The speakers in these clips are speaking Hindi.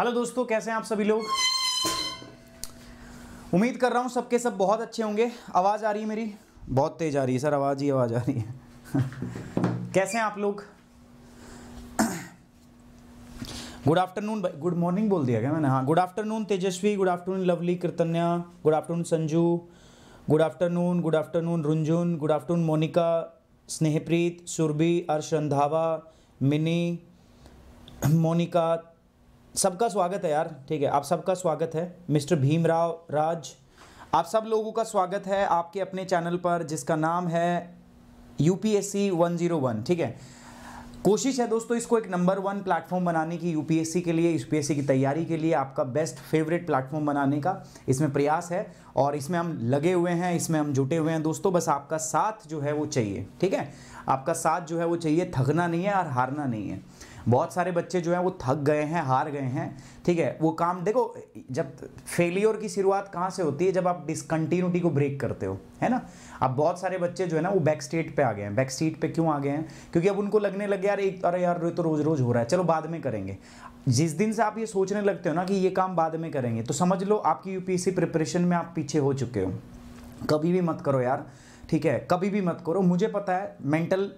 हेलो दोस्तों कैसे हैं आप सभी लोग उम्मीद कर रहा हूँ सबके सब बहुत अच्छे होंगे आवाज़ आ रही है मेरी बहुत तेज़ आ रही है सर आवाज़ ही आवाज़ आ रही है कैसे हैं आप लोग गुड आफ्टरनून गुड मॉर्निंग बोल दिया क्या मैंने हाँ good afternoon Tejasvi good afternoon lovely Kritanya good afternoon Sanju good afternoon good afternoon Runjhun good afternoon Monika Snehpreet Surbhi Arsh Randhawa mini Monika सबका स्वागत है यार ठीक है आप सबका स्वागत है मिस्टर भीमराव राज आप सब लोगों का स्वागत है आपके अपने चैनल पर जिसका नाम है यूपीएससी 101 ठीक है कोशिश है दोस्तों इसको एक नंबर वन प्लेटफॉर्म बनाने की यूपीएससी के लिए यूपीएससी की तैयारी के लिए आपका बेस्ट फेवरेट प्लेटफॉर्म बनाने का इसमें प्रयास है और इसमें हम लगे हुए हैं इसमें हम जुटे हुए हैं दोस्तों बस आपका साथ जो है वो चाहिए ठीक है आपका साथ जो है वो चाहिए थकना नहीं है और हारना नहीं है बहुत सारे बच्चे जो हैं वो थक गए हैं हार गए हैं ठीक है वो काम देखो जब फेलियर की शुरुआत कहाँ से होती है जब आप डिसकंटिन्यूटी को ब्रेक करते हो है ना अब बहुत सारे बच्चे जो है ना वो बैक स्टेट पर आ गए हैं बैक स्टेट पर क्यों आ गए हैं क्योंकि अब उनको लगने लगे यार एक अरे यार तो रोज़ रोज़ हो रहा है चलो बाद में करेंगे जिस दिन से आप ये सोचने लगते हो ना कि ये काम बाद में करेंगे तो समझ लो आपकी यूपीएससी प्रिपरेशन में आप पीछे हो चुके हो कभी भी मत करो यार ठीक है कभी भी मत करो मुझे पता है मेंटल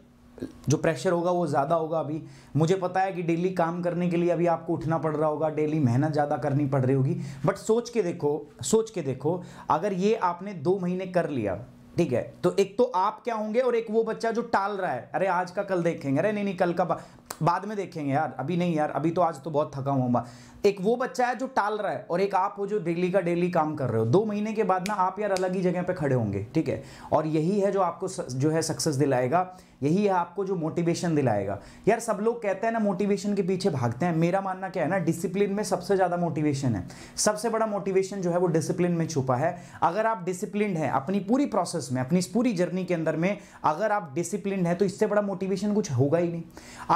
जो प्रेशर होगा वो ज़्यादा होगा अभी मुझे पता है कि डेली काम करने के लिए अभी आपको उठना पड़ रहा होगा डेली मेहनत ज़्यादा करनी पड़ रही होगी बट सोच के देखो सोच के देखो अगर ये आपने दो महीने कर लिया ठीक है तो एक तो आप क्या होंगे और एक वो बच्चा जो टाल रहा है अरे आज का कल देखेंगे अरे नहीं नहीं कल का बा, बाद में देखेंगे यार अभी नहीं यार अभी तो आज तो बहुत थका हुआ एक वो बच्चा है जो टाल रहा है और एक आप हो जो डेली का डेली काम कर रहे हो दो महीने के बाद ना आप यार अलग ही जगह पे खड़े होंगे ठीक है और यही है जो आपको जो है सक्सेस दिलाएगा यही है आपको जो मोटिवेशन दिलाएगा यार सब लोग कहते हैं ना मोटिवेशन के पीछे भागते हैं मेरा मानना क्या है ना डिसिप्लिन में सबसे ज़्यादा मोटिवेशन है सबसे बड़ा मोटिवेशन जो है वो डिसिप्लिन में छुपा है अगर आप डिसिप्लिन है अपनी पूरी प्रोसेस में अपनी पूरी जर्नी के अंदर में अगर आप डिसिप्लिन है तो इससे बड़ा मोटिवेशन कुछ होगा ही नहीं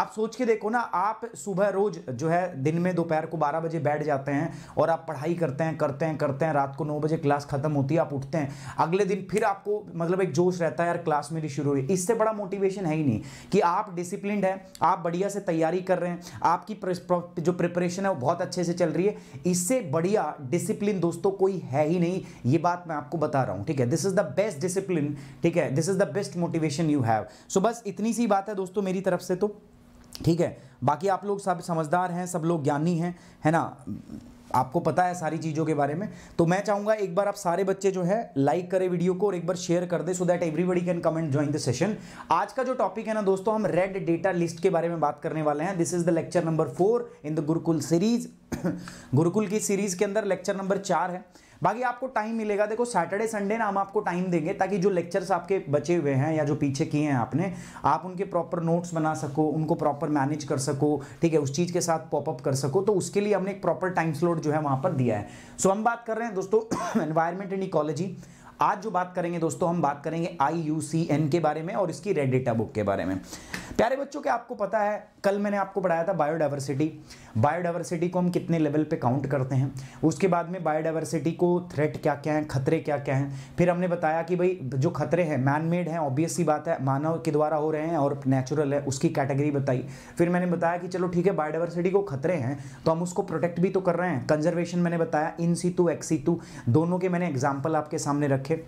आप सोच के देखो ना आप सुबह रोज जो है दिन में दोपहर को बारह बारह बजे बैठ जाते हैं और आप पढ़ाई करते हैं करते हैं करते हैं रात को नौ बजे क्लास खत्म होती है आप उठते हैं अगले दिन फिर आपको मतलब एक जोश रहता है यार क्लास मेरी शुरू हुई इससे बड़ा मोटिवेशन है ही नहीं कि आप डिसिप्लिन है आप बढ़िया से तैयारी कर रहे हैं आपकी जो प्रिपरेशन है वो बहुत अच्छे से चल रही है इससे बढ़िया डिसिप्लिन दोस्तों कोई है ही नहीं ये बात मैं आपको बता रहा हूँ ठीक है this is the best discipline ठीक है this is the best motivation you have so बस इतनी सी बात है दोस्तों मेरी तरफ से तो ठीक है बाकी आप लोग सब समझदार हैं सब लोग ज्ञानी हैं है ना आपको पता है सारी चीज़ों के बारे में तो मैं चाहूँगा एक बार आप सारे बच्चे जो है लाइक करें वीडियो को और एक बार शेयर कर दे so that everybody can comment join the session आज का जो टॉपिक है ना दोस्तों हम रेड डेटा लिस्ट के बारे में बात करने वाले हैं this is the lecture number four in the Gurukul series Gurukul की सीरीज के अंदर लेक्चर नंबर चार है बाकी आपको टाइम मिलेगा देखो सैटरडे संडे ना हम आपको टाइम देंगे ताकि जो लेक्चर्स आपके बचे हुए हैं या जो पीछे किए हैं आपने आप उनके प्रॉपर नोट्स बना सको उनको प्रॉपर मैनेज कर सको ठीक है उस चीज़ के साथ पॉपअप कर सको तो उसके लिए हमने एक प्रॉपर टाइम स्लोट जो है वहाँ पर दिया है सो हम बात कर रहे हैं दोस्तों एनवायरमेंट एंड इकोलॉजी आज जो बात करेंगे दोस्तों हम बात करेंगे आई के बारे में और इसकी रेड डेटा बुक के बारे में प्यारे बच्चों के आपको पता है कल मैंने आपको पढ़ाया था बायोडाइवर्सिटी बायोडाइवर्सिटी को हम कितने लेवल पे काउंट करते हैं उसके बाद में बायोडाइवर्सिटी को थ्रेट क्या क्या हैं खतरे क्या क्या हैं फिर हमने बताया कि भाई जो खतरे हैं मैन मेड हैं ऑब्वियस सी बात है मानव के द्वारा हो रहे हैं और नेचुरल है उसकी कैटेगरी बताई फिर मैंने बताया कि चलो ठीक है बायोडाइवर्सिटी को खतरे हैं तो हम उसको प्रोटेक्ट भी तो कर रहे हैं कंजर्वेशन मैंने बताया इन सी टू एक्सी दोनों के मैंने एग्जाम्पल आपके सामने रखे market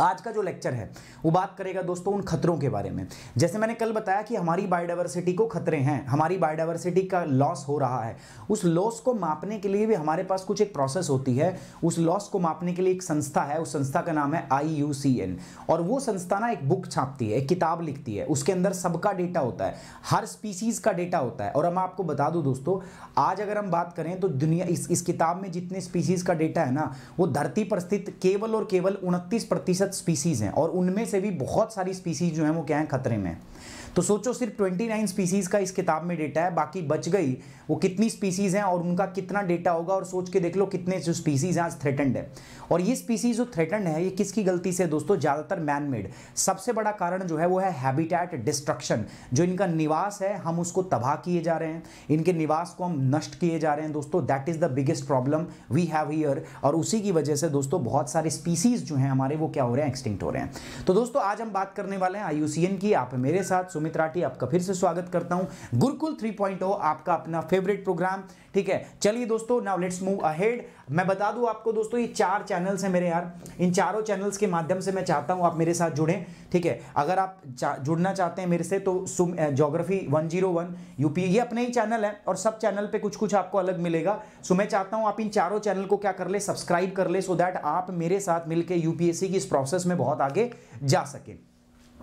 आज का जो लेक्चर है वो बात करेगा दोस्तों उन खतरों के बारे में जैसे मैंने कल बताया कि हमारी बायोडाइवर्सिटी को खतरे हैं हमारी बायोडाइवर्सिटी का लॉस हो रहा है उस लॉस को मापने के लिए भी हमारे पास कुछ एक प्रोसेस होती है उस लॉस को मापने के लिए एक संस्था है उस संस्था का नाम है आई और वो संस्था ना एक बुक छापती है एक किताब लिखती है उसके अंदर सबका डेटा होता है हर स्पीसीज का डेटा होता है और हम आपको बता दूँ दोस्तों आज अगर हम बात करें तो दुनिया इस, इस किताब में जितने स्पीसीज का डेटा है ना वो धरती पर स्थित केवल और केवल उनतीस प्रतिशत स्पीसीज़ हैं और उनमें से भी बहुत सारी स्पीसीज़ जो हैं वो क्या हैं खतरे में हैं तो सोचो सिर्फ 29 स्पीसीज़ का इस किताब में डेटा है बाकी बच गई वो कितनी स्पीसीज़ हैं और उनका कितना डेटा होगा और सोच के देख लो कितने जो स्पीसीज़ आज थ्रेटन्ड है और ये स्पीसीज़ जो थ्रेटन्ड है ये किसकी गलती से दोस्तों ज़्यादातर मैन मेड सबसे बड़ा कारण जो है वो है हैबिटेट डिस्ट्रक्शन जो इनका निवास है हम उसको तबाह किए जा रहे हैं इनके निवास को हम नष्ट किए जा रहे हैं दोस्तों that is the biggest problem we have here और उसी की वजह से दोस्तों बहुत सारे स्पीसीज़ जो है हमारे वो क्या हो रहे हैं एक्सटिंक्ट हो रहे हैं तो दोस्तों आज हम बात करने वाले हैं आई की आप मेरे साथ सुमित राठी आपका फिर से स्वागत करता हूं गुरुकुल 3.0 आपका अपना फेवरेट प्रोग्राम ठीक है चलिए दोस्तों नाउ लेट्स मूव अहेड मैं बता दूं आपको दोस्तों ये चार चैनल्स हैं मेरे यार इन चारों चैनल्स के माध्यम से मैं चाहता हूं आप मेरे साथ जुड़ें ठीक है अगर आप जुड़ना चाहते हैं मेरे से तो सुम geography one zero one UP ये अपने ही चैनल है और सब चैनल पे कुछ कुछ आपको अलग मिलेगा सो मैं चाहता हूँ आप इन चारों चैनल को क्या कर ले सब्सक्राइब कर ले सो दैट आप मेरे साथ मिलकर यूपीएससी की इस प्रोसेस में बहुत आगे जा सकें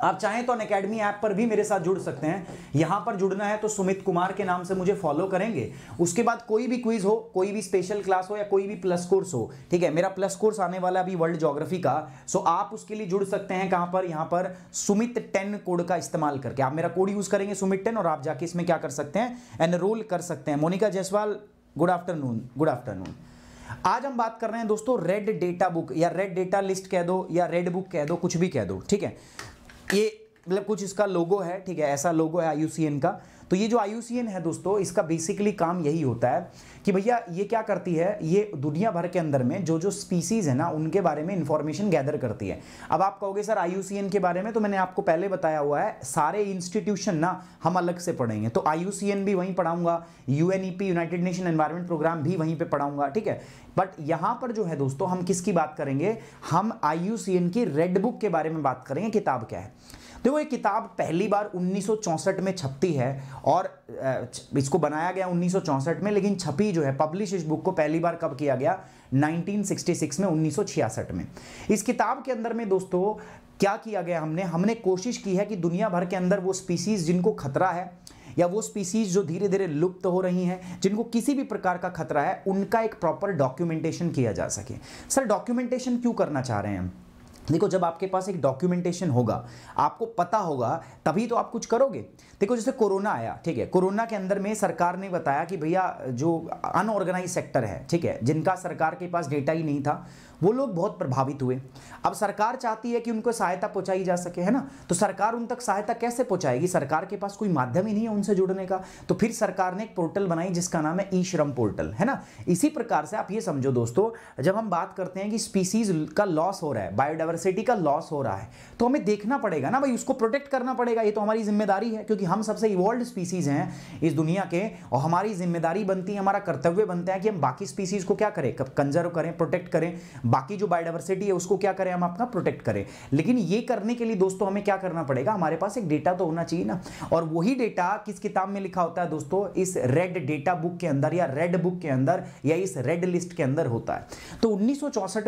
आप चाहें तो अनकेडमी अकेडमी ऐप पर भी मेरे साथ जुड़ सकते हैं यहां पर जुड़ना है तो सुमित कुमार के नाम से मुझे फॉलो करेंगे उसके बाद कोई भी क्विज हो कोई भी स्पेशल क्लास हो या कोई भी प्लस कोर्स हो ठीक है मेरा प्लस कोर्स आने वाला अभी वर्ल्ड जोग्राफी का सो आप उसके लिए जुड़ सकते हैं कहां पर यहाँ पर सुमित टेन कोड का इस्तेमाल करके आप मेरा कोड यूज़ करेंगे सुमित टेन और आप जाके इसमें क्या कर सकते हैं एनरोल कर सकते हैं Monika Jaiswal good afternoon good afternoon आज हम बात कर रहे हैं दोस्तों रेड डेटा बुक या रेड डेटा लिस्ट कह दो या रेड बुक कह दो कुछ भी कह दो ठीक है ये मतलब कुछ इसका लोगो है ठीक है ऐसा लोगो है आई का तो ये जो आई है दोस्तों इसका बेसिकली काम यही होता है कि भैया ये क्या करती है ये दुनिया भर के अंदर में जो जो स्पीसीज़ है ना उनके बारे में इंफॉर्मेशन गैदर करती है अब आप कहोगे सर आई के बारे में तो मैंने आपको पहले बताया हुआ है सारे इंस्टीट्यूशन ना हम अलग से पढ़ेंगे तो आई भी वहीं पढ़ाऊंगा U United Nation environment programme भी वहीं पर पढ़ाऊंगा ठीक है बट यहां पर जो है दोस्तों हम किसकी बात करेंगे हम आई की रेड बुक के बारे में बात करेंगे किताब क्या है देखो ये किताब पहली बार 1964 में छपती है और इसको बनाया गया 1964 में लेकिन छपी जो है पब्लिश इस बुक को पहली बार कब किया गया 1966 में 1966 में इस किताब के अंदर में दोस्तों क्या किया गया हमने हमने कोशिश की है कि दुनिया भर के अंदर वो स्पीसीज़ जिनको खतरा है या वो स्पीसीज जो धीरे धीरे लुप्त हो रही हैं जिनको किसी भी प्रकार का खतरा है उनका एक प्रॉपर डॉक्यूमेंटेशन किया जा सके सर डॉक्यूमेंटेशन क्यों करना चाह रहे हैं हम देखो जब आपके पास एक डॉक्यूमेंटेशन होगा आपको पता होगा तभी तो आप कुछ करोगे देखो जैसे कोरोना आया ठीक है कोरोना के अंदर में सरकार ने बताया कि भैया जो अनऑर्गेनाइज सेक्टर है ठीक है जिनका सरकार के पास डेटा ही नहीं था वो लोग बहुत प्रभावित हुए अब सरकार चाहती है कि उनको सहायता पहुंचाई जा सके है ना तो सरकार उन तक सहायता कैसे पहुंचाएगी सरकार के पास कोई माध्यम ही नहीं है उनसे जुड़ने का तो फिर सरकार ने एक पोर्टल बनाई जिसका नाम है ई श्रम पोर्टल है ना इसी प्रकार से आप ये समझो दोस्तों जब हम बात करते हैं कि स्पीसीज का लॉस हो रहा है बायोडाइवर्सिटी का लॉस हो रहा है तो हमें देखना पड़ेगा ना भाई उसको प्रोटेक्ट करना पड़ेगा ये तो हमारी जिम्मेदारी है क्योंकि हम सबसे इवॉल्व स्पीसीज हैं इस दुनिया के और हमारी जिम्मेदारी बनती है हमारा कर्तव्य बनता है कि हम बाकी स्पीसीज को क्या करें कंजर्व करें प्रोटेक्ट करें बाकी जो बायोडाइवर्सिटी है उसको क्या करें हम अपना प्रोटेक्ट करें लेकिन ये करने के लिए दोस्तों हमें क्या करना पड़ेगा हमारे पास एक डेटा तो होना चाहिए ना और वही डेटा किस किताब में लिखा होता है दोस्तों इस रेड डेटा बुक के अंदर या रेड बुक के अंदर या इस रेड लिस्ट के अंदर होता है तो उन्नीस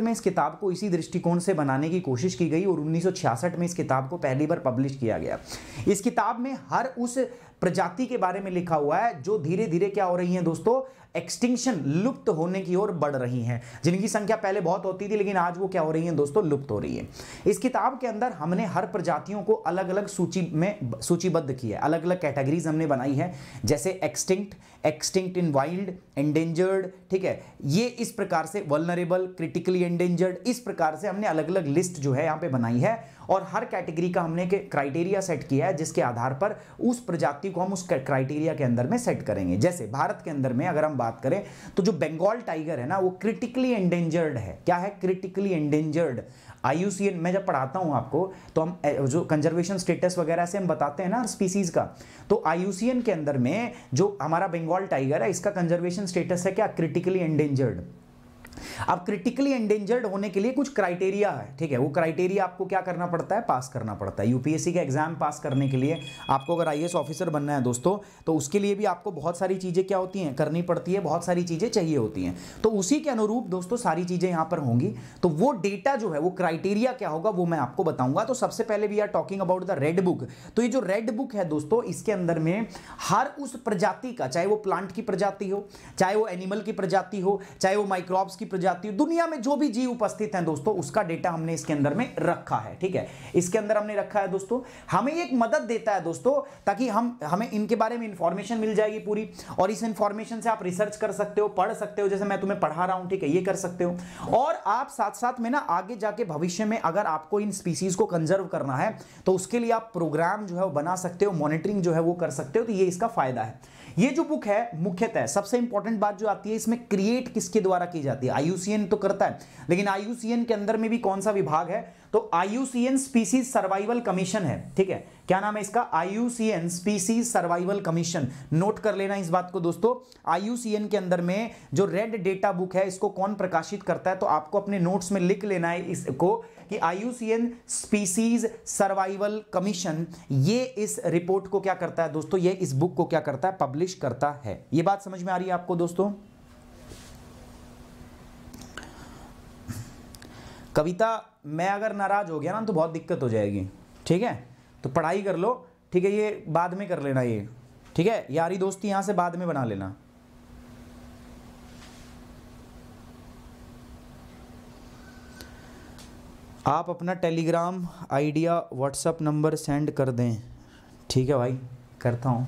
में इस किताब को इसी दृष्टिकोण से बनाने की कोशिश की गई और उन्नीस में इस किताब को पहली बार पब्लिश किया गया इस किताब में हर उस प्रजाति के बारे में लिखा हुआ है जो धीरे धीरे क्या हो रही है दोस्तों एक्सटिंक्शन लुप्त होने की ओर बढ़ रही हैं जिनकी संख्या पहले बहुत होती थी लेकिन आज वो क्या हो रही हैं दोस्तों लुप्त हो रही है इस किताब के अंदर हमने हर प्रजातियों को अलग अलग सूची में सूचीबद्ध किया है अलग अलग कैटेगरीज हमने बनाई है जैसे extinct extinct in wild endangered ठीक है ये इस प्रकार से वलनरेबल क्रिटिकली एंडेंजर्ड इस प्रकार से हमने अलग अलग लिस्ट जो है यहाँ पे बनाई है और हर कैटेगरी का हमने क्राइटेरिया सेट किया है जिसके आधार पर उस प्रजाति को हम उस क्राइटेरिया के अंदर में सेट करेंगे जैसे भारत के अंदर में अगर हम बात करें तो जो बंगाल टाइगर है ना वो क्रिटिकली एंडेंजर्ड है क्या है क्रिटिकली एंडेंजर्ड आईयूसीएन मैं जब पढ़ाता हूँ आपको तो हम जो कंजर्वेशन स्टेटस वगैरह से हम बताते हैं ना स्पीसीज का तो आई के अंदर में जो हमारा बंगाल टाइगर है इसका कंजर्वेशन स्टेटस है क्या क्रिटिकली एंडेंजर्ड अब क्रिटिकली एंडेंजर्ड होने के लिए कुछ क्राइटेरिया है ठीक है वो क्राइटेरिया आपको क्या करना पड़ता है पास करना पड़ता है यूपीएससी का एग्जाम पास करने के लिए आपको अगर आईएएस ऑफिसर बनना है दोस्तों तो उसके लिए भी आपको बहुत सारी चीज़ें क्या होती हैं करनी पड़ती है बहुत सारी चीज़ें चाहिए होती हैं तो उसी के अनुरूप दोस्तों सारी चीज़ें यहाँ पर होंगी तो वो डेटा जो है वो क्राइटेरिया क्या होगा वो मैं आपको बताऊंगा तो सबसे पहले we are talking about the red book तो ये जो रेड बुक है दोस्तों इसके अंदर में हर उस प्रजाति का चाहे वो प्लांट की प्रजाति हो चाहे वो एनिमल की प्रजाति हो चाहे वो माइक्रोब्स की प्रजाति दुनिया में जो भी जीव उपस्थित हैं दोस्तों उसका डेटा हमने इसके अंदर में रखा है ठीक है इसके अंदर हमने रखा है दोस्तों हमें एक मदद देता है दोस्तों ताकि हम हमें इनके बारे में इंफॉर्मेशन मिल जाएगी पूरी और इस इंफॉर्मेशन से आप रिसर्च कर सकते हो पढ़ सकते हो जैसे मैं तुम्हें पढ़ा रहा हूं ठीक है ये कर सकते हो और आप साथ साथ में ना आगे जाके भविष्य में अगर आपको इन स्पीसीज को कंजर्व करना है तो उसके लिए आप प्रोग्राम जो है वो बना सकते हो मॉनिटरिंग जो है वो कर सकते हो तो ये इसका फायदा है ये जो बुक है मुख्यतः सबसे इंपॉर्टेंट बात जो आती है इसमें क्रिएट किसके द्वारा की जाती है आईयूसीएन तो करता है लेकिन आईयूसीएन के अंदर में भी कौन सा विभाग है तो आईयूसीएन स्पीसीज सर्वाइवल कमीशन है ठीक है क्या नाम है इसका IUCN species survival commission note कर लेना इस बात को दोस्तों आईयूसीएन के अंदर में जो रेड डेटा बुक है इसको कौन प्रकाशित करता है तो आपको अपने नोट्स में लिख लेना है इसको कि आईयूसीएन स्पीसीज सर्वाइवल कमीशन ये इस रिपोर्ट को क्या करता है दोस्तों ये इस बुक को क्या करता है पब्लिश करता है ये बात समझ में आ रही है आपको दोस्तों कविता मैं अगर नाराज़ हो गया ना तो बहुत दिक्कत हो जाएगी ठीक है तो पढ़ाई कर लो ठीक है ये बाद में कर लेना ये ठीक है यारी दोस्ती यहां से बाद में बना लेना आप अपना Telegram idea WhatsApp number send कर दें ठीक है भाई करता हूँ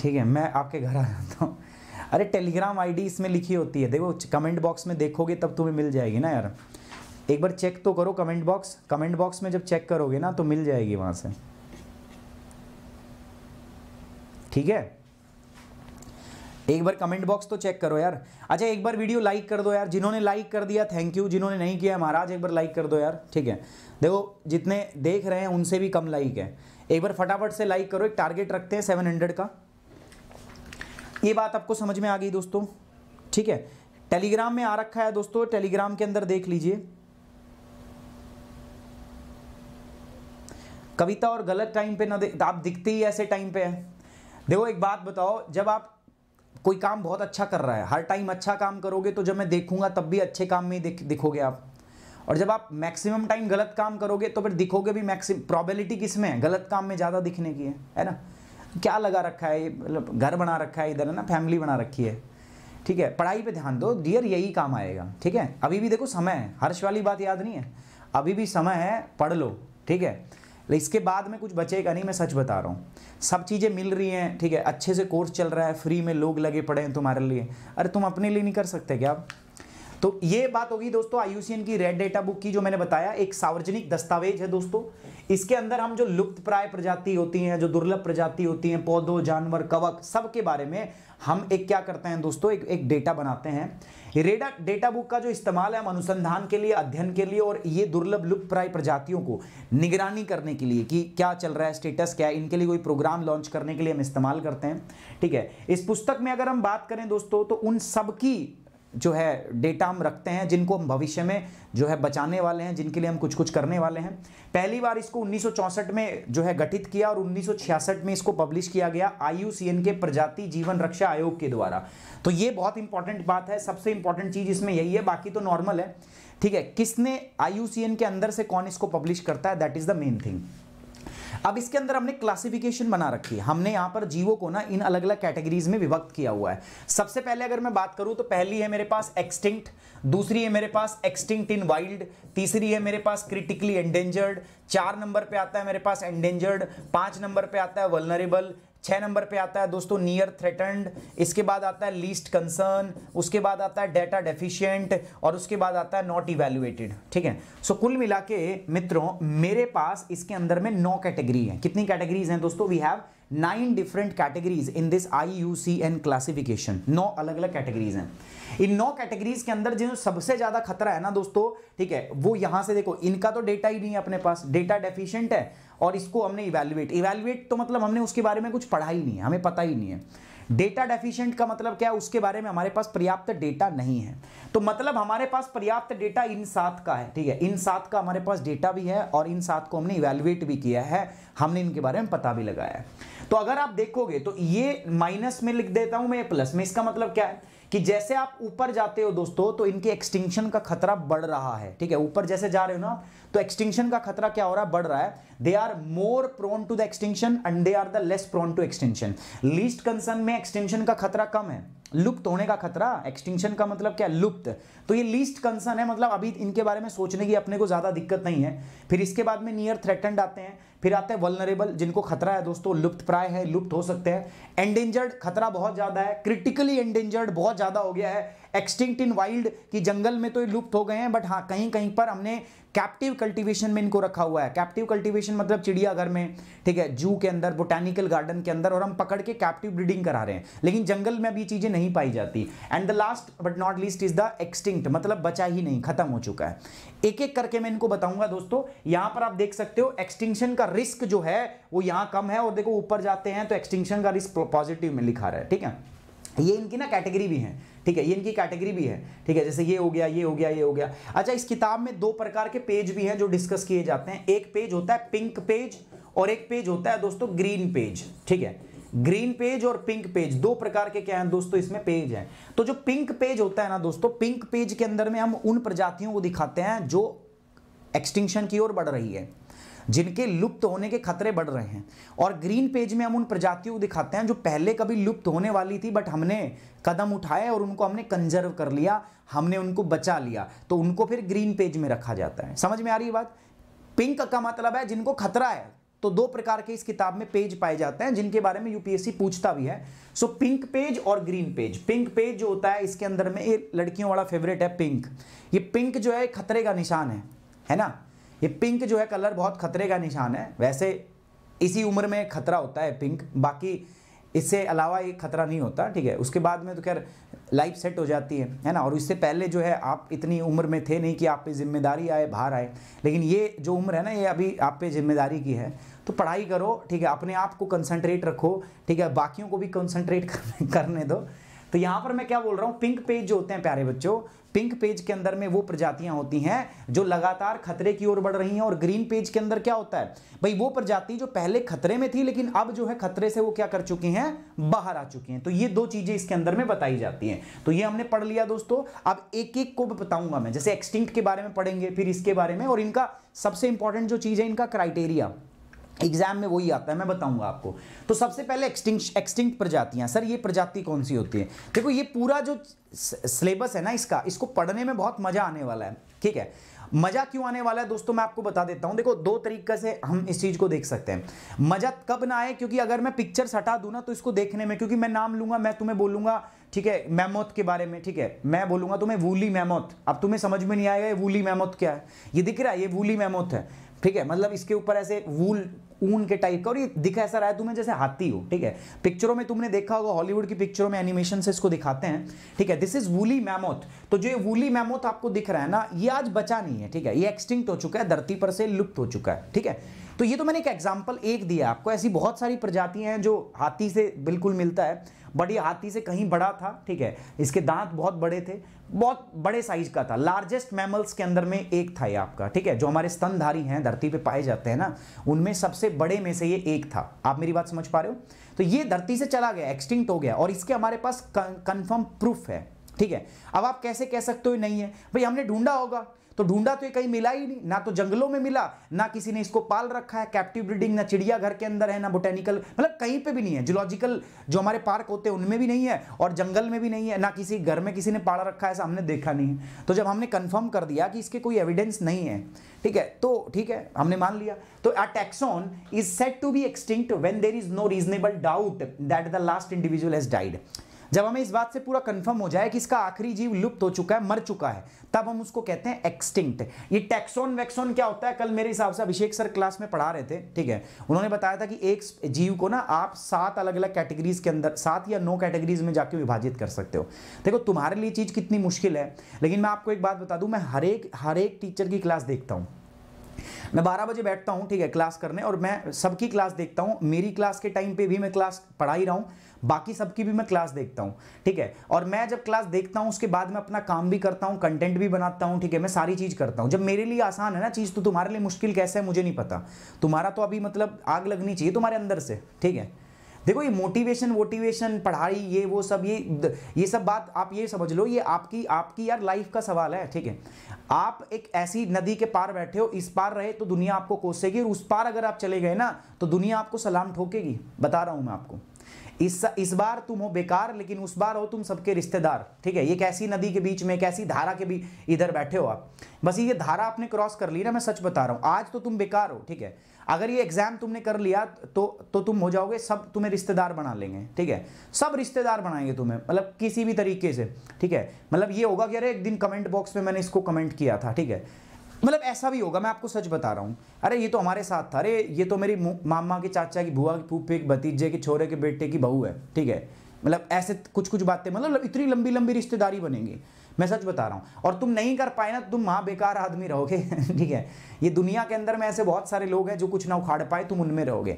ठीक है मैं आपके घर आ जाता हूँ अरे टेलीग्राम आईडी इसमें लिखी होती है देखो कमेंट बॉक्स में देखोगे तब तुम्हें मिल जाएगी ना यार एक बार चेक तो करो कमेंट बॉक्स कमेंट बॉक्स में जब चेक करोगे ना तो मिल जाएगी वहां से ठीक है एक बार कमेंट बॉक्स तो चेक करो यार अच्छा एक बार वीडियो लाइक कर दो यार जिन्होंने लाइक कर दिया थैंक यू जिन्होंने नहीं किया महाराज एक बार लाइक कर दो यार ठीक है देखो जितने देख रहे हैं उनसे भी कम लाइक है एक बार फटाफट से लाइक करो एक टारगेट रखते हैं सेवन हंड्रेड का ये बात आपको समझ में आ गई दोस्तों ठीक है टेलीग्राम में आ रखा है दोस्तों टेलीग्राम के अंदर देख लीजिए कविता और गलत टाइम पे ना दे आप दिखते ही ऐसे टाइम पे हैं देखो एक बात बताओ जब आप कोई काम बहुत अच्छा कर रहा है हर टाइम अच्छा काम करोगे तो जब मैं देखूंगा तब भी अच्छे काम में ही दिख, दिखोगे आप और जब आप मैक्सिमम टाइम गलत काम करोगे तो फिर दिखोगे भी मैक्सिम प्रॉबिलिटी किस में है गलत काम में ज़्यादा दिखने की है है ना क्या लगा रखा है मतलब घर बना रखा है इधर है ना फैमिली बना रखी है ठीक है पढ़ाई पे ध्यान दो डियर यही काम आएगा ठीक है अभी भी देखो समय है हर्ष वाली बात याद नहीं है अभी भी समय है पढ़ लो ठीक है इसके बाद में कुछ बचेगा नहीं मैं सच बता रहा हूँ सब चीज़ें मिल रही हैं ठीक है अच्छे से कोर्स चल रहा है फ्री में लोग लगे पड़े हैं तुम्हारे लिए अरे तुम अपने लिए नहीं कर सकते क्या तो ये बात होगी दोस्तों आई की रेड डेटा बुक की जो मैंने बताया एक सार्वजनिक दस्तावेज है दोस्तों इसके अंदर हम जो लुप्त प्राय प्रजाति होती हैं जो दुर्लभ प्रजाति होती हैं पौधों जानवर कवक सब के बारे में हम एक क्या करते हैं दोस्तों एक एक डेटा बनाते हैं रेडा डेटा बुक का जो इस्तेमाल है हम अनुसंधान के लिए अध्ययन के लिए और ये दुर्लभ लुप्त प्राय प्रजातियों को निगरानी करने के लिए कि क्या चल रहा है स्टेटस क्या है इनके लिए कोई प्रोग्राम लॉन्च करने के लिए हम इस्तेमाल करते हैं ठीक है इस पुस्तक में अगर हम बात करें दोस्तों तो उन सबकी जो है डेटा हम रखते हैं जिनको हम भविष्य में जो है बचाने वाले हैं जिनके लिए हम कुछ कुछ करने वाले हैं पहली बार इसको उन्नीस में जो है गठित किया और उन्नीस में इसको पब्लिश किया गया आई के प्रजाति जीवन रक्षा आयोग के द्वारा तो ये बहुत इंपॉर्टेंट बात है सबसे इंपॉर्टेंट चीज़ इसमें यही है बाकी तो नॉर्मल है ठीक है किसने आई के अंदर से कौन इसको पब्लिश करता है that is the main thing अब इसके अंदर हमने क्लासिफिकेशन बना रखी है हमने यहां पर जीवों को ना इन अलग अलग कैटेगरीज में विभक्त किया हुआ है सबसे पहले अगर मैं बात करूं तो पहली है मेरे पास एक्सटिंक्ट दूसरी है मेरे पास एक्सटिंक्ट इन वाइल्ड तीसरी है मेरे पास क्रिटिकली एंडेंजर्ड चार नंबर पे आता है मेरे पास एंडेंजर्ड पांच नंबर पे आता है वलनरेबल छह नंबर पे आता है दोस्तों नियर थ्रेटन इसके बाद आता है लीस्ट कंसर्न उसके बाद आता है डेटा डेफिशियंट और उसके बाद आता है नॉट इवेल्युएटेड ठीक है सो so, कुल मिला के मित्रों मेरे पास इसके अंदर में नौ कैटेगरी है कितनी कैटेगरीज हैं दोस्तों we have nine different categories in this I U C N classification नौ अलग अलग कैटेगरीज हैं इन नौ कैटेगरीज के अंदर जिन सबसे ज्यादा खतरा है ना दोस्तों ठीक है वो यहां से देखो इनका तो डेटा ही नहीं है अपने पास डेटा डेफिशियंट है और इसको हमने इवेल्युएट इवेल्युएट तो मतलब हमने उसके बारे में कुछ पढ़ा ही नहीं है हमें पता ही नहीं है डेटा डेफिशिएंट का मतलब क्या है उसके बारे में हमारे पास पर्याप्त डेटा नहीं है तो मतलब हमारे पास पर्याप्त डेटा इन सात का है ठीक है इन सात का हमारे पास डेटा भी है और इन सात को हमने इवेल्युएट भी किया है हमने इनके बारे में पता भी लगाया है तो अगर आप देखोगे तो ये माइनस में लिख देता हूं मैं प्लस में इसका मतलब क्या है कि जैसे आप ऊपर जाते हो दोस्तों तो इनके एक्सटिंक्शन का खतरा बढ़ रहा है ठीक है ऊपर जैसे जा रहे हो ना तो एक्सटिंक्शन का खतरा क्या हो रहा है बढ़ रहा है they are more prone to the extinction and they are the less prone to extension least concern में एक्सटेंशन का खतरा कम है लुप्त होने का खतरा एक्सटिंक्शन का मतलब क्या लुप्त तो ये लीस्ट कंसर्न है मतलब अभी इनके बारे में सोचने की अपने को ज़्यादा दिक्कत नहीं है फिर इसके बाद में नियर थ्रेटेंड आते हैं फिर आते हैं वलनरेबल जिनको खतरा है दोस्तों लुप्त प्राय है लुप्त हो सकते हैं एंडेंजर्ड खतरा बहुत ज़्यादा है क्रिटिकली एंडेंजर्ड बहुत ज़्यादा हो गया है एक्सटिंक्ट इन वाइल्ड की जंगल में तो ये लुप्त हो गए हैं बट हाँ कहीं कहीं पर हमने कैप्टिव कल्टीवेशन में इनको रखा हुआ है कैप्टिव कल्टीवेशन मतलब चिड़ियाघर में ठीक है जू के अंदर बोटानिकल गार्डन के अंदर और हम पकड़ के कैप्टिव ब्रीडिंग करा रहे हैं लेकिन जंगल में अब ये चीज़ें नहीं पाई जाती and the last but not least is the extinct मतलब बचा ही नहीं खत्म हो चुका है एक एक करके मैं इनको बताऊंगा दोस्तों यहां पर आप देख सकते हो एक्सटिंक्शन का रिस्क जो है वो यहां कम है और देखो ऊपर जाते हैं तो एक्सटिंक्शन का रिस्क पॉजिटिव में लिखा रहा है ठीक है ये इनकी ना कैटेगरी भी है ठीक है ये इनकी कैटेगरी भी है ठीक है जैसे ये हो गया ये हो गया ये हो गया अच्छा इस किताब में दो प्रकार के पेज भी हैं जो डिस्कस किए जाते हैं एक पेज होता है पिंक पेज और एक पेज होता है दोस्तों ग्रीन पेज ठीक है ग्रीन पेज और पिंक पेज दो प्रकार के क्या हैं दोस्तों इसमें पेज हैं तो जो पिंक पेज होता है ना दोस्तों पिंक पेज के अंदर में हम उन प्रजातियों को दिखाते हैं जो एक्सटिंक्शन की ओर बढ़ रही है जिनके लुप्त होने के खतरे बढ़ रहे हैं और ग्रीन पेज में हम उन प्रजातियों को दिखाते हैं जो पहले कभी लुप्त होने वाली थी बट हमने कदम उठाए और उनको हमने कंजर्व कर लिया हमने उनको बचा लिया तो उनको फिर ग्रीन पेज में रखा जाता है समझ में आ रही है बात पिंक का मतलब है जिनको खतरा है तो दो प्रकार के इस किताब में पेज पाए जाते हैं जिनके बारे में यूपीएससी पूछता भी है सो पिंक पेज और ग्रीन पेज पिंक पेज जो होता है इसके अंदर में ये लड़कियों वाला फेवरेट है पिंक ये पिंक जो है खतरे का निशान है है ना ये पिंक जो है कलर बहुत खतरे का निशान है वैसे इसी उम्र में खतरा होता है पिंक बाकी इससे अलावा ये खतरा नहीं होता ठीक है उसके बाद में तो खैर लाइफ सेट हो जाती है है ना और इससे पहले जो है आप इतनी उम्र में थे नहीं कि आप पे जिम्मेदारी आए बाहर आए लेकिन ये जो उम्र है ना ये अभी आप पे जिम्मेदारी की है तो पढ़ाई करो ठीक है अपने आप को कंसंट्रेट रखो ठीक है बाकियों को भी कंसंट्रेट करने दो तो यहाँ पर मैं क्या बोल रहा हूँ पिंक पेज जो होते हैं प्यारे बच्चों पिंक पेज के अंदर में वो प्रजातियां होती हैं जो लगातार खतरे की ओर बढ़ रही हैं और ग्रीन पेज के अंदर क्या होता है भाई वो प्रजाति जो पहले खतरे में थी लेकिन अब जो है खतरे से वो क्या कर चुके हैं बाहर आ चुकी हैं तो ये दो चीजें इसके अंदर में बताई जाती हैं तो ये हमने पढ़ लिया दोस्तों अब एक एक को बताऊंगा मैं जैसे एक्सटिंक्ट के बारे में पढ़ेंगे फिर इसके बारे में और इनका सबसे इंपॉर्टेंट जो चीज है इनका क्राइटेरिया एग्जाम में वही आता है मैं बताऊंगा आपको तो सबसे पहले एक्सटिंग एक्सटिंक्ट प्रजातियां सर ये प्रजाति कौन सी होती है देखो ये पूरा जो सिलेबस है ना इसका इसको पढ़ने में बहुत मजा आने वाला है ठीक है मजा क्यों आने वाला है दोस्तों मैं आपको बता देता हूं देखो दो तरीके से हम इस चीज को देख सकते हैं मजा कब ना आए क्योंकि अगर मैं पिक्चर हटा दू ना तो इसको देखने में क्योंकि मैं नाम लूंगा मैं तुम्हें बोलूंगा ठीक है मैमोथ के बारे में ठीक है मैं बोलूंगा तुम्हें वूली मैमोथ अब तुम्हें समझ में नहीं आएगा ये वूली मैमोथ क्या है ये दिख रहा है ये वूली मैमोथ है ठीक है मतलब इसके ऊपर ऐसे वूल ऊन के टाइप का और ये दिख ऐसा रहा है तुम्हें जैसे हाथी हो ठीक है पिक्चरों में तुमने देखा होगा हॉलीवुड की पिक्चरों में एनिमेशन से इसको दिखाते हैं ठीक है दिस इज वूली मैमोथ तो जो ये वूली मैमोथ आपको दिख रहा है ना ये आज बचा नहीं है ठीक है ये एक्सटिंक्ट हो चुका है धरती पर से लुप्त हो चुका है ठीक है तो ये तो मैंने एक एग्जाम्पल एक दिया आपको ऐसी बहुत सारी प्रजातियां हैं जो हाथी से बिल्कुल मिलता है बट ये हाथी से कहीं बड़ा था ठीक है इसके दांत बहुत बड़े थे बहुत बड़े साइज का था लार्जेस्ट मैमल्स के अंदर में एक था ये आपका ठीक है जो हमारे स्तनधारी हैं धरती पे पाए जाते हैं ना उनमें सबसे बड़े में से ये एक था आप मेरी बात समझ पा रहे हो तो ये धरती से चला गया एक्सटिंक्ट हो गया और इसके हमारे पास कंफर्म प्रूफ है ठीक है अब आप कैसे कह सकते हो नहीं है भाई हमने ढूंढा होगा तो ढूंढा तो ये कहीं मिला ही नहीं ना तो जंगलों में मिला ना किसी ने इसको पाल रखा है कैप्टिव ब्रीडिंग ना चिड़ियाघर के अंदर है ना बोटेनिकल मतलब कहीं पे भी नहीं है जुलॉजिकल जो हमारे पार्क होते हैं उनमें भी नहीं है और जंगल में भी नहीं है ना किसी घर में किसी ने पाल रखा है ऐसा हमने देखा नहीं है तो जब हमने कन्फर्म कर दिया कि इसके कोई एविडेंस नहीं है ठीक है तो ठीक है हमने मान लिया तो a a taxon is set to be extinct when there is no reasonable doubt that the last individual has died जब हमें इस बात से पूरा कंफर्म हो जाए कि इसका आखिरी जीव लुप्त हो चुका है मर चुका है तब हम उसको कहते हैं एक्सटिंक्ट ये टैक्सोन वैक्सोन क्या होता है कल मेरे हिसाब से अभिषेक सर क्लास में पढ़ा रहे थे ठीक है उन्होंने बताया था कि एक जीव को ना आप सात अलग अलग कैटेगरीज के अंदर सात या नौ कैटेगरीज में जाके विभाजित कर सकते हो देखो तुम्हारे लिए चीज़ कितनी मुश्किल है लेकिन मैं आपको एक बात बता दूं मैं हर एक हर एक टीचर की क्लास देखता हूं मैं बारह बजे बैठता हूँ ठीक है क्लास करने और मैं सबकी क्लास देखता हूँ मेरी क्लास के टाइम पे भी मैं क्लास पढ़ा ही रहा हूँ बाकी सबकी भी मैं क्लास देखता हूँ ठीक है और मैं जब क्लास देखता हूँ उसके बाद मैं अपना काम भी करता हूँ कंटेंट भी बनाता हूँ ठीक है मैं सारी चीज़ करता हूँ जब मेरे लिए आसान है ना चीज़ तो तुम्हारे लिए मुश्किल कैसे है मुझे नहीं पता तुम्हारा तो अभी मतलब आग लगनी चाहिए तुम्हारे अंदर से ठीक है देखो ये मोटिवेशन वोटिवेशन पढ़ाई ये वो सब ये ये सब बात आप ये समझ लो ये आपकी आपकी यार लाइफ का सवाल है ठीक है आप एक ऐसी नदी के पार बैठे हो इस पार रहे तो दुनिया आपको कोसेगी और उस पार अगर आप चले गए ना तो दुनिया आपको सलाम ठोकेगी बता रहा हूँ मैं आपको इस इस बार तुम हो बेकार लेकिन उस बार हो तुम सबके रिश्तेदार ठीक है ये कैसी नदी के बीच में कैसी धारा के बीच इधर बैठे हो आप बस ये धारा आपने क्रॉस कर ली ना मैं सच बता रहा हूँ आज तो तुम बेकार हो ठीक है अगर ये एग्जाम तुमने कर लिया तो तो तुम हो जाओगे सब तुम्हें रिश्तेदार बना लेंगे ठीक है सब रिश्तेदार बनाएंगे तुम्हें मतलब किसी भी तरीके से ठीक है मतलब ये होगा कि अरे एक दिन कमेंट बॉक्स में मैंने इसको कमेंट किया था ठीक है मतलब ऐसा भी होगा मैं आपको सच बता रहा हूँ अरे ये तो हमारे साथ था अरे ये तो मेरी मामा के चाचा की भूआ की फूफे के भतीजे के छोरे के बेटे की बहू है ठीक है मतलब ऐसे कुछ कुछ बातें मतलब इतनी लंबी लंबी रिश्तेदारी बनेंगी मैं सच बता रहा हूँ और तुम नहीं कर पाए ना तुम माँ बेकार आदमी रहोगे ठीक है ये दुनिया के अंदर में ऐसे बहुत सारे लोग हैं जो कुछ ना उखाड़ पाए तुम उनमें रहोगे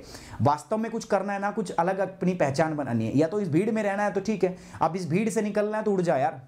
वास्तव में कुछ करना है ना कुछ अलग अपनी पहचान बनानी है या तो इस भीड़ में रहना है तो ठीक है अब इस भीड़ से निकलना है तो उड़ जाए यार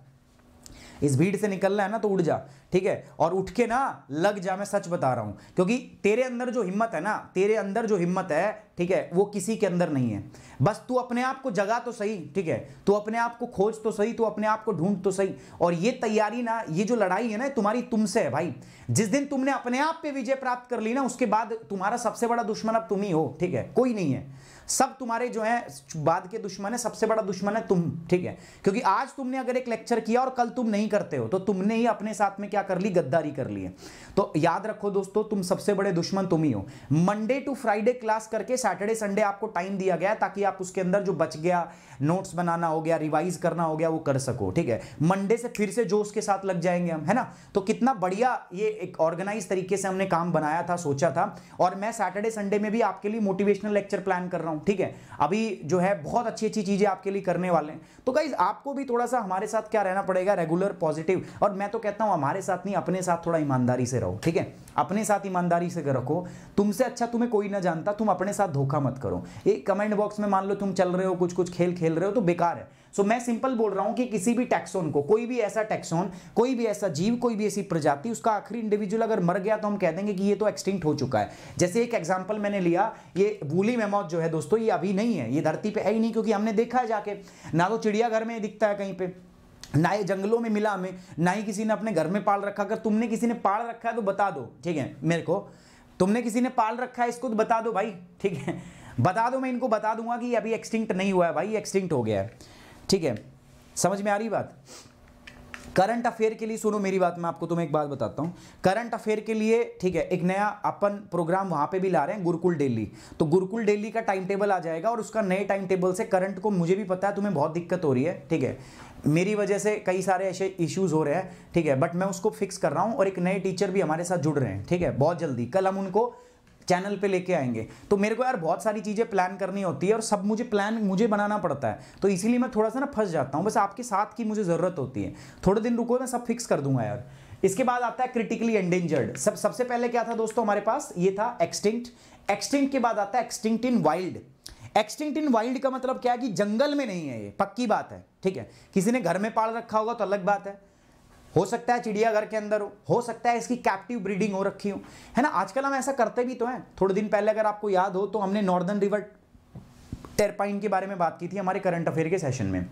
इस भीड़ से निकलना है ना तो उड़ जा ठीक है और उठ के ना लग जा मैं सच बता रहा हूं क्योंकि तेरे अंदर जो हिम्मत है ना तेरे अंदर जो हिम्मत है ठीक है वो किसी के अंदर नहीं है बस तू अपने आप को जगा तो सही ठीक है तू अपने आप को खोज तो सही तू अपने आप को ढूंढ तो सही और ये तैयारी ना ये जो लड़ाई है ना तुम्हारी तुमसे है भाई जिस दिन तुमने अपने आप पर विजय प्राप्त कर ली ना उसके बाद तुम्हारा सबसे बड़ा दुश्मन अब तुम ही हो ठीक है कोई नहीं है सब तुम्हारे जो है बाद के दुश्मन है सबसे बड़ा दुश्मन है तुम ठीक है क्योंकि आज तुमने अगर एक लेक्चर किया और कल तुम नहीं करते हो तो तुमने ही अपने साथ में क्या कर ली गद्दारी कर ली है तो याद रखो दोस्तों तुम सबसे बड़े दुश्मन तुम ही हो मंडे टू फ्राइडे क्लास करके सैटरडे संडे आपको टाइम दिया गया ताकि आप उसके अंदर जो बच गया नोट्स बनाना हो गया रिवाइज करना हो गया वो कर सको ठीक है मंडे से फिर से जोश के साथ लग जाएंगे हम है ना तो कितना बढ़िया ये एक ऑर्गेनाइज तरीके से हमने काम बनाया था सोचा था और मैं सैटरडे संडे में भी आपके लिए मोटिवेशनल लेक्चर प्लान कर रहा हूं हूँ ठीक है अभी जो है बहुत अच्छी अच्छी चीज़ें आपके लिए करने वाले हैं तो गाइज आपको भी थोड़ा सा हमारे साथ क्या रहना पड़ेगा रेगुलर पॉजिटिव और मैं तो कहता हूँ हमारे साथ नहीं अपने साथ थोड़ा ईमानदारी से रहो ठीक है अपने साथ ईमानदारी से रखो तुमसे अच्छा तुम्हें कोई ना जानता तुम अपने साथ धोखा मत करो एक कमेंट बॉक्स में मान लो तुम चल रहे हो कुछ कुछ खेल खेल रहे हो तो बेकार है सो मैं सिंपल बोल रहा हूं कि किसी भी टैक्सोन को कोई भी ऐसा टैक्सोन कोई भी ऐसा जीव कोई भी ऐसी प्रजाति उसका आखिरी इंडिविजुअल अगर मर गया तो हम कह देंगे कि ये तो एक्सटिंक्ट हो चुका है जैसे एक एग्जाम्पल मैंने लिया ये वूली मेमोथ जो है दोस्तों ये अभी नहीं है ये धरती पर है ही नहीं क्योंकि हमने देखा है जाके ना तो चिड़ियाघर में दिखता है कहीं पर ना ये जंगलों में मिला हमें ना ही किसी ने अपने घर में पाल रखा अगर तुमने किसी ने पाल रखा है तो बता दो ठीक है मेरे को तुमने किसी ने पाल रखा है इसको तो बता दो भाई ठीक है बता दो मैं इनको बता दूंगा कि अभी एक्सटिंक्ट नहीं हुआ है भाई एक्सटिंक्ट हो गया है ठीक है समझ में आ रही बात करंट अफेयर के लिए सुनो मेरी बात मैं आपको तुम्हें एक बात बताता हूँ करंट अफेयर के लिए ठीक है एक नया अपन प्रोग्राम वहाँ पे भी ला रहे हैं गुरुकुल डेली तो गुरुकुल डेली का टाइम टेबल आ जाएगा और उसका नए टाइम टेबल से करंट को मुझे भी पता है तुम्हें बहुत दिक्कत हो रही है ठीक है मेरी वजह से कई सारे ऐसे इश्यूज हो रहे हैं ठीक है बट मैं उसको फिक्स कर रहा हूँ और एक नए टीचर भी हमारे साथ जुड़ रहे हैं ठीक है बहुत जल्दी कल हम उनको चैनल पे लेके आएंगे तो मेरे को यार बहुत सारी चीज़ें प्लान करनी होती है और सब मुझे प्लान मुझे बनाना पड़ता है तो इसीलिए मैं थोड़ा सा ना फंस जाता हूँ बस आपके साथ की मुझे ज़रूरत होती है थोड़े दिन रुको मैं सब फिक्स कर दूंगा यार इसके बाद आता है क्रिटिकली एंडेंजर्ड सब सबसे पहले क्या था दोस्तों हमारे पास ये था एक्सटिंक्ट एक्सटिंक्ट के बाद आता है extinct in wild extinct in wild का मतलब क्या है कि जंगल में नहीं है ये पक्की बात है ठीक है किसी ने घर में पाल रखा होगा तो अलग बात है हो सकता है चिड़ियाघर के अंदर हो हो सकता है इसकी कैप्टिव ब्रीडिंग हो रखी हो है ना आजकल हम ऐसा करते भी तो हैं थोड़े दिन पहले अगर आपको याद हो तो हमने नॉर्दर्न रिवर टेरपाइन के बारे में बात की थी हमारे करंट अफेयर के सेशन में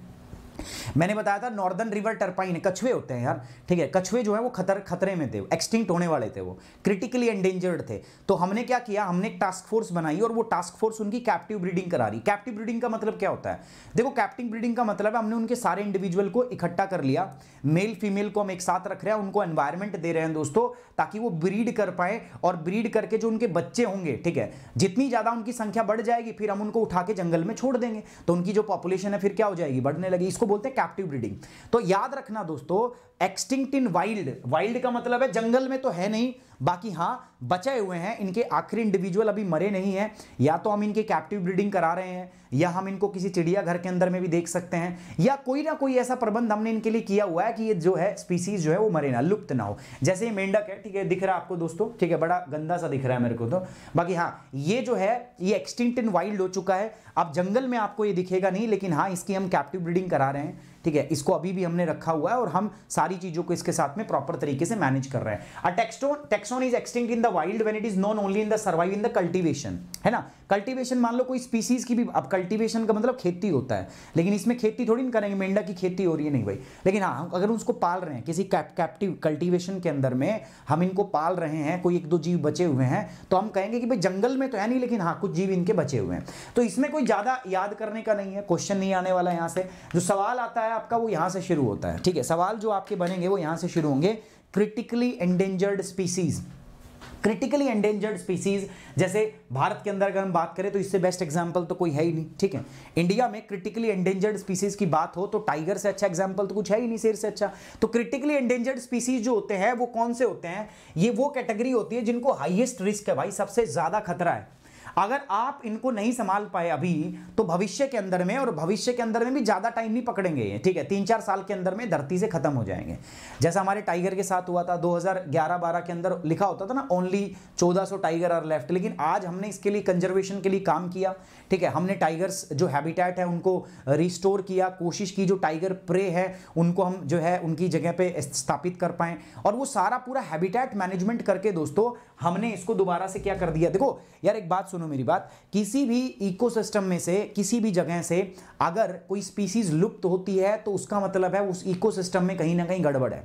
मैंने बताया था नॉर्दर्न रिवर टर्पाइन कछुए होते हैं यार ठीक है कछुए जो है वो खतर खतरे में थे एक्सटिंक्ट होने वाले थे वो क्रिटिकली एंडेंजर्ड थे तो हमने क्या किया हमने एक टास्क फोर्स बनाई और वो टास्क फोर्स उनकी कैप्टिव ब्रीडिंग करा रही कैप्टिव ब्रीडिंग का मतलब क्या होता है देखो कैप्टिव ब्रीडिंग का मतलब है हमने उनके सारे इंडिविजुअल को इकट्ठा कर लिया मेल फीमेल को हम एक साथ रख रहे हैं उनको एनवायरमेंट दे रहे हैं दोस्तों ताकि वो ब्रीड कर पाए और ब्रीड करके जो उनके बच्चे होंगे ठीक है जितनी ज़्यादा उनकी संख्या बढ़ जाएगी फिर हम उनको उठा के जंगल में छोड़ देंगे तो उनकी जो पॉपुलेशन है फिर क्या हो जाएगी बढ़ने लगी इसको इसको बोलते हैं कैप्टिव ब्रीडिंग तो याद रखना दोस्तों एक्सटिंक्ट इन वाइल्ड वाइल्ड का मतलब है जंगल में तो है नहीं बाकी हाँ बचे हुए हैं इनके आखिरी इंडिविजुअल अभी मरे नहीं हैं या तो हम इनके कैप्टिव ब्रीडिंग करा रहे हैं या हम इनको किसी चिड़ियाघर के अंदर में भी देख सकते हैं या कोई ना कोई ऐसा प्रबंध हमने इनके लिए किया हुआ है कि ये जो है स्पीसीज जो है वो मरे ना लुप्त ना हो जैसे ये मेंढक है ठीक है दिख रहा है आपको दोस्तों ठीक है बड़ा गंदा सा दिख रहा है मेरे को तो बाकी हाँ ये जो है ये एक्सटिंक्ट इन वाइल्ड हो चुका है अब जंगल में आपको ये दिखेगा नहीं लेकिन हाँ इसकी हम कैप्टिव ब्रीडिंग करा रहे हैं ठीक है इसको अभी भी हमने रखा हुआ है और हम सारी चीज़ों को इसके साथ में प्रॉपर तरीके से मैनेज कर रहे हैं a taxon taxon is extinct in the wild when it is known only in the survive in the cultivation है ना कल्टीवेशन मान लो कोई स्पीसीज की भी अब कल्टीवेशन का मतलब खेती होता है लेकिन इसमें खेती थोड़ी ना करेंगे मेंढा की खेती हो रही है नहीं भाई लेकिन हाँ अगर उसको पाल रहे हैं किसी कैप कैप्टिव कल्टीवेशन के अंदर में हम इनको पाल रहे हैं कोई एक दो जीव बचे हुए हैं तो हम कहेंगे कि भाई जंगल में तो है नहीं लेकिन हाँ कुछ जीव इनके बचे हुए हैं तो इसमें कोई ज़्यादा याद करने का नहीं है क्वेश्चन नहीं आने वाला यहाँ से जो सवाल आता है आपका वो यहाँ से शुरू होता है ठीक है सवाल जो आपके बनेंगे वो यहाँ से शुरू होंगे critically endangered species critically endangered species जैसे भारत के अंदर अगर हम बात करें तो इससे बेस्ट एग्जाम्पल तो कोई है ही नहीं ठीक है इंडिया में क्रिटिकली एंडेंजर्ड स्पीसीज की बात हो तो टाइगर से अच्छा एग्जाम्पल तो कुछ है ही नहीं शेर से अच्छा तो क्रिटिकली एंडेंजर्ड स्पीसीज जो होते हैं वो कौन से होते हैं ये वो कैटेगरी होती है जिनको हाइएस्ट रिस्क है भाई सबसे ज़्यादा खतरा है अगर आप इनको नहीं संभाल पाए अभी तो भविष्य के अंदर में और भविष्य के अंदर में भी ज़्यादा टाइम नहीं पकड़ेंगे ठीक है तीन चार साल के अंदर में धरती से खत्म हो जाएंगे जैसा हमारे टाइगर के साथ हुआ था 2011-12 के अंदर लिखा होता था ना ओनली 1400 टाइगर आर लेफ्ट लेकिन आज हमने इसके लिए कंजर्वेशन के लिए काम किया ठीक है हमने टाइगर्स जो हैबिटेट है उनको रिस्टोर किया कोशिश की जो टाइगर प्रे है उनको हम जो है उनकी जगह पे स्थापित कर पाए और वो सारा पूरा हैबिटेट मैनेजमेंट करके दोस्तों हमने इसको दोबारा से क्या कर दिया देखो यार एक बात सुनो हो मेरी बात किसी भी इकोसिस्टम में से किसी भी जगह से अगर कोई स्पीसीज लुप्त होती है तो उसका मतलब है उस इकोसिस्टम में कहीं ना कहीं गड़बड़ है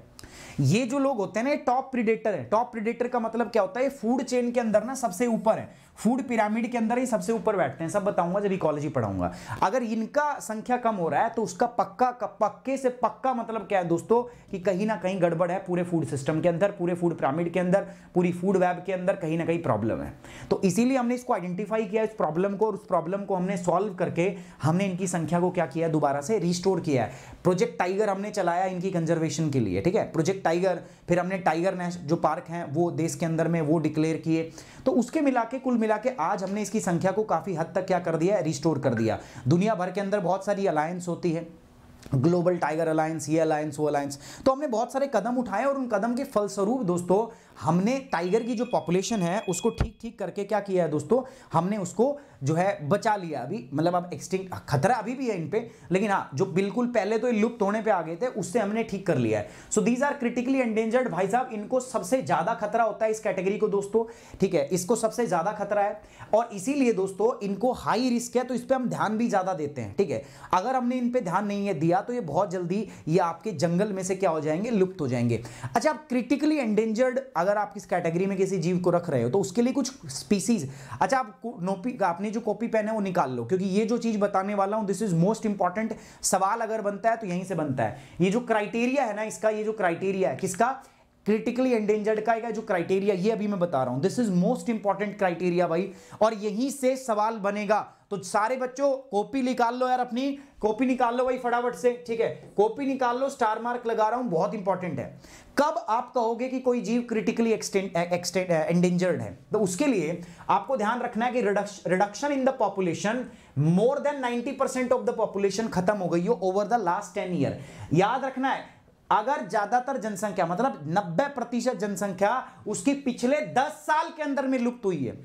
ये जो लोग होते हैं ना ये टॉप प्रिडेटर है टॉप प्रिडेटर का मतलब क्या होता है फूड चेन के अंदर ना सबसे ऊपर है फूड पिरामिड के अंदर ही सबसे ऊपर बैठते हैं सब बताऊंगा जब इकोलॉजी पढ़ाऊंगा अगर इनका संख्या कम हो रहा है तो उसका पक्का पक्के से पक्का मतलब क्या है दोस्तों कि कहीं ना कहीं गड़बड़ है पूरे फूड सिस्टम के अंदर पूरे फूड पिरामिड के अंदर पूरी फूड वेब के अंदर कहीं ना कहीं प्रॉब्लम है तो इसीलिए हमने इसको आइडेंटिफाई किया इस प्रॉब्लम को और उस प्रॉब्लम को हमने सॉल्व करके हमने इनकी संख्या को क्या किया दोबारा से रिस्टोर किया है प्रोजेक्ट टाइगर हमने चलाया इनकी कंजर्वेशन के लिए ठीक है प्रोजेक्ट टाइगर फिर हमने टाइगर नेशनल जो पार्क हैं वो देश के अंदर में वो डिक्लेयर किए तो उसके मिला के कुल मिला मिला के आज हमने इसकी संख्या को काफ़ी हद तक क्या कर दिया है रिस्टोर कर दिया दुनिया भर के अंदर बहुत सारी अलायंस होती है ग्लोबल टाइगर अलायंस ये अलायंस वो अलायंस तो हमने बहुत सारे कदम उठाए और उन कदम के फलस्वरूप दोस्तों हमने टाइगर की जो पॉपुलेशन है उसको ठीक ठीक करके क्या किया है दोस्तों हमने उसको जो है बचा लिया अभी मतलब अब एक्सटिंग हाँ, खतरा अभी भी है इन पे लेकिन हाँ जो बिल्कुल पहले तो लुप्त होने पे आ गए थे उससे हमने ठीक कर लिया है so these are critically endangered भाई साहब इनको सबसे ज़्यादा खतरा होता है इस कैटेगरी को दोस्तों ठीक है इसको सबसे ज़्यादा खतरा है और इसीलिए दोस्तों इनको हाई रिस्क है तो इस पर हम ध्यान भी ज़्यादा देते हैं ठीक है अगर हमने इन पर ध्यान नहीं है दिया तो ये बहुत जल्दी ये आपके जंगल में से क्या हो जाएंगे लुप्त हो जाएंगे अच्छा आप क्रिटिकली एंडेंजर्ड अगर अगर आप किस कैटेगरी में किसी जीव को रख रहे हो तो उसके लिए कुछ स्पीसीज अच्छा आप नोपी आपने जो कॉपी पेन है वो निकाल लो क्योंकि ये जो चीज़ बताने वाला हूं दिस इज मोस्ट इंपॉर्टेंट सवाल अगर बनता है तो यहीं से बनता है ये जो क्राइटेरिया है ना इसका ये जो क्राइटेरिया है किसका क्रिटिकली एंडेंजर्ड का जो क्राइटेरिया ये अभी मैं बता रहा हूं this is most important criteria भाई और यहीं से सवाल बनेगा तो सारे बच्चों कॉपी निकाल लो यार अपनी कॉपी निकाल लो भाई फटाफट से ठीक है कॉपी निकाल लो स्टार मार्क लगा रहा हूं बहुत इंपॉर्टेंट है कब आप कहोगे कि कोई जीव क्रिटिकली एंडेंजर्ड है तो उसके लिए आपको ध्यान रखना है कि reduction in the population more than ninety percent of the population खत्म हो गई हो over the last ten year याद रखना है अगर ज्यादातर जनसंख्या मतलब 90 प्रतिशत जनसंख्या उसकी पिछले 10 साल के अंदर में लुप्त हुई है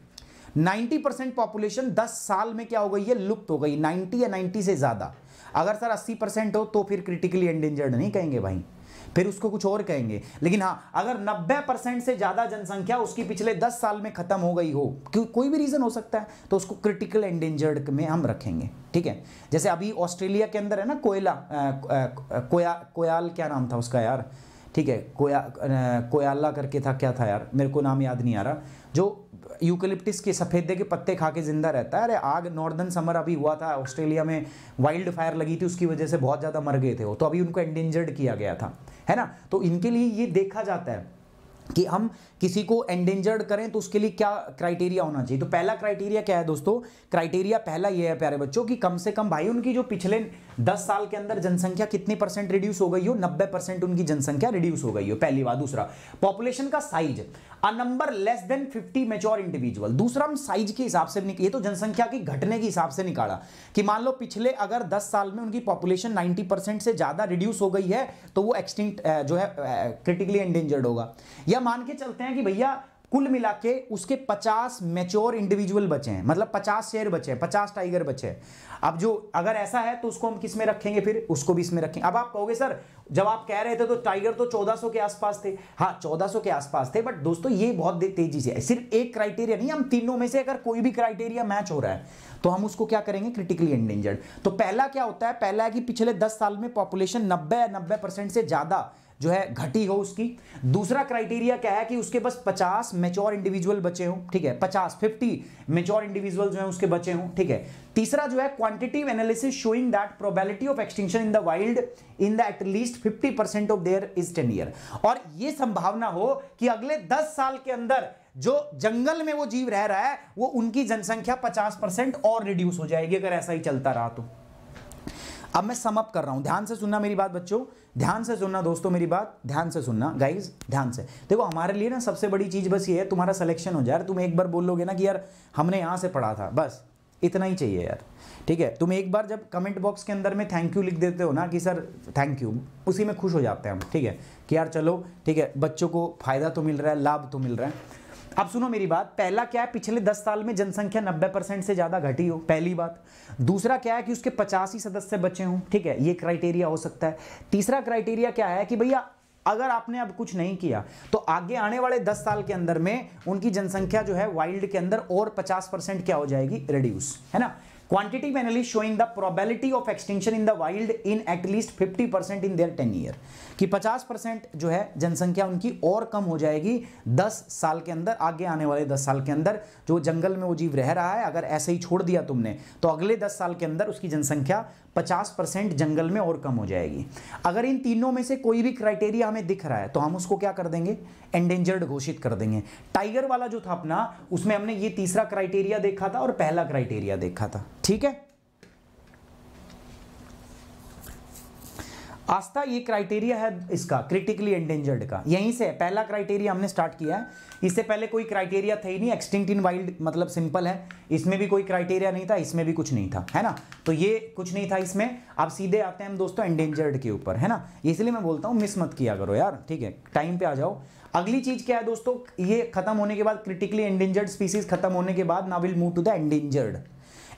90 परसेंट पॉपुलेशन दस साल में क्या हो गई है लुप्त हो गई 90 या 90 से ज़्यादा अगर सर 80 परसेंट हो तो फिर क्रिटिकली एंडेंजर्ड नहीं कहेंगे भाई फिर उसको कुछ और कहेंगे लेकिन हाँ अगर 90 परसेंट से ज़्यादा जनसंख्या उसकी पिछले 10 साल में खत्म हो गई हो क्योंकि कोई भी रीज़न हो सकता है तो उसको क्रिटिकल एंडेंजर्ड में हम रखेंगे ठीक है जैसे अभी ऑस्ट्रेलिया के अंदर है ना कोयला कोया कोयाल क्या नाम था उसका यार ठीक है कोया कोयाला करके था क्या था यार मेरे को नाम याद नहीं आ रहा जो यूकलिप्टिस के सफ़ेदे के पत्ते खा के ज़िंदा रहता है अरे आग नॉर्दर्न समर अभी हुआ था ऑस्ट्रेलिया में वाइल्ड फायर लगी थी उसकी वजह से बहुत ज़्यादा मर गए थे वो तो अभी उनको एंडेंजर्ड किया गया था है ना तो इनके लिए ये देखा जाता है कि हम किसी को एंडेंजर्ड करें तो उसके लिए क्या क्राइटेरिया होना चाहिए तो पहला क्राइटेरिया क्या है दोस्तों क्राइटेरिया पहला ये है प्यारे बच्चों कि कम से कम भाई उनकी जो पिछले दस साल के अंदर जनसंख्या कितने परसेंट रिड्यूस हो गई हो नब्बे परसेंट उनकी जनसंख्या रिड्यूस हो गई हो पहली बात दूसरा पॉपुलेशन का size a number less than fifty mature individual दूसरा हम साइज के हिसाब से ये तो जनसंख्या की घटने के हिसाब से निकाला कि मान लो पिछले अगर दस साल में उनकी पॉपुलेशन नाइनटी परसेंट से ज़्यादा रिड्यूस हो गई है तो वो एक्सटिंक्ट जो है क्रिटिकली एंडेंजर्ड होगा या मान के चलते हैं कि भैया कुल मिला के उसके 50 मेच्योर इंडिविजुअल बचे हैं मतलब 50 शेयर बचे हैं 50 टाइगर बचे हैं अब जो अगर ऐसा है तो उसको हम किस में रखेंगे फिर उसको भी इसमें रखेंगे अब आप कहोगे सर जब आप कह रहे थे तो टाइगर तो 1400 के आसपास थे हाँ 1400 के आसपास थे बट दोस्तों ये बहुत तेजी से है सिर्फ एक क्राइटेरिया नहीं हम तीनों में से अगर कोई भी क्राइटेरिया मैच हो रहा है तो हम उसको क्या करेंगे क्रिटिकली एंडेंजर्ड तो पहला क्या होता है पहला है कि पिछले दस साल में पॉपुलेशन नब्बे नब्बे से ज़्यादा जो है घटी हो उसकी दूसरा क्राइटेरिया क्या है कि उसके पास पचास मेच्योर इंडिविजुअल बचे हों ठीक है पचास फिफ्टी मेच्योर इंडिविजुअल जो है उसके बचे हों ठीक है तीसरा जो है quantitative analysis showing that probability of extinction in the wild in the at least fifty percent of their is ten year और ये संभावना हो कि अगले दस साल के अंदर जो जंगल में वो जीव रह रहा है वो उनकी जनसंख्या पचास परसेंट और रिड्यूस हो जाएगी अगर ऐसा ही चलता रहा तो अब मैं समअप कर रहा हूं ध्यान से सुनना मेरी बात बच्चों ध्यान से सुनना दोस्तों मेरी बात ध्यान से सुनना गाइज ध्यान से देखो हमारे लिए ना सबसे बड़ी चीज़ बस ये है तुम्हारा सिलेक्शन हो जाए तुम एक बार बोलोगे ना कि यार हमने यहां से पढ़ा था बस इतना ही चाहिए यार ठीक है तुम एक बार जब कमेंट बॉक्स के अंदर में थैंक यू लिख देते हो ना कि सर थैंक यू उसी में खुश हो जाते हैं हम ठीक है कि यार चलो ठीक है बच्चों को फ़ायदा तो मिल रहा है लाभ तो मिल रहा है अब सुनो मेरी बात पहला क्या है पिछले दस साल में जनसंख्या नब्बे परसेंट से ज़्यादा घटी हो पहली बात दूसरा क्या है कि उसके पचासी सदस्य बचे हों ठीक है ये क्राइटेरिया हो सकता है तीसरा क्राइटेरिया क्या है कि भैया अगर आपने अब कुछ नहीं किया तो आगे आने वाले 10 साल के अंदर में उनकी जनसंख्या जो है वाइल्ड के अंदर और 50 परसेंट क्या हो जाएगी रिड्यूस है ना quantity analysis showing the probability of extinction in the wild in at 50 percent in their ten year कि 50 परसेंट जो है जनसंख्या उनकी और कम हो जाएगी 10 साल के अंदर आगे आने वाले 10 साल के अंदर जो जंगल में वो जीव रह रहा है अगर ऐसे ही छोड़ दिया तुमने तो अगले 10 साल के अंदर उसकी जनसंख्या 50 परसेंट जंगल में और कम हो जाएगी अगर इन तीनों में से कोई भी क्राइटेरिया हमें दिख रहा है तो हम उसको क्या कर देंगे एंडेंजर्ड घोषित कर देंगे टाइगर वाला जो था अपना उसमें हमने ये तीसरा क्राइटेरिया देखा था और पहला क्राइटेरिया देखा था ठीक है आस्था ये क्राइटेरिया है इसका क्रिटिकली एंडेंजर्ड का यहीं से पहला क्राइटेरिया हमने स्टार्ट किया है इससे पहले कोई क्राइटेरिया था ही नहीं एक्सटिंक्ट इन वाइल्ड मतलब सिंपल है इसमें भी कोई क्राइटेरिया नहीं था इसमें भी कुछ नहीं था है ना तो ये कुछ नहीं था इसमें अब सीधे आते हैं हम दोस्तों एंडेंजर्ड के ऊपर है ना इसलिए मैं बोलता हूँ मिस मत किया करो यार ठीक है टाइम पे आ जाओ अगली चीज क्या है दोस्तों ये खत्म होने के बाद क्रिटिकली एंडेंजर्ड स्पीसीज खत्म होने के बाद ना will move to the endangered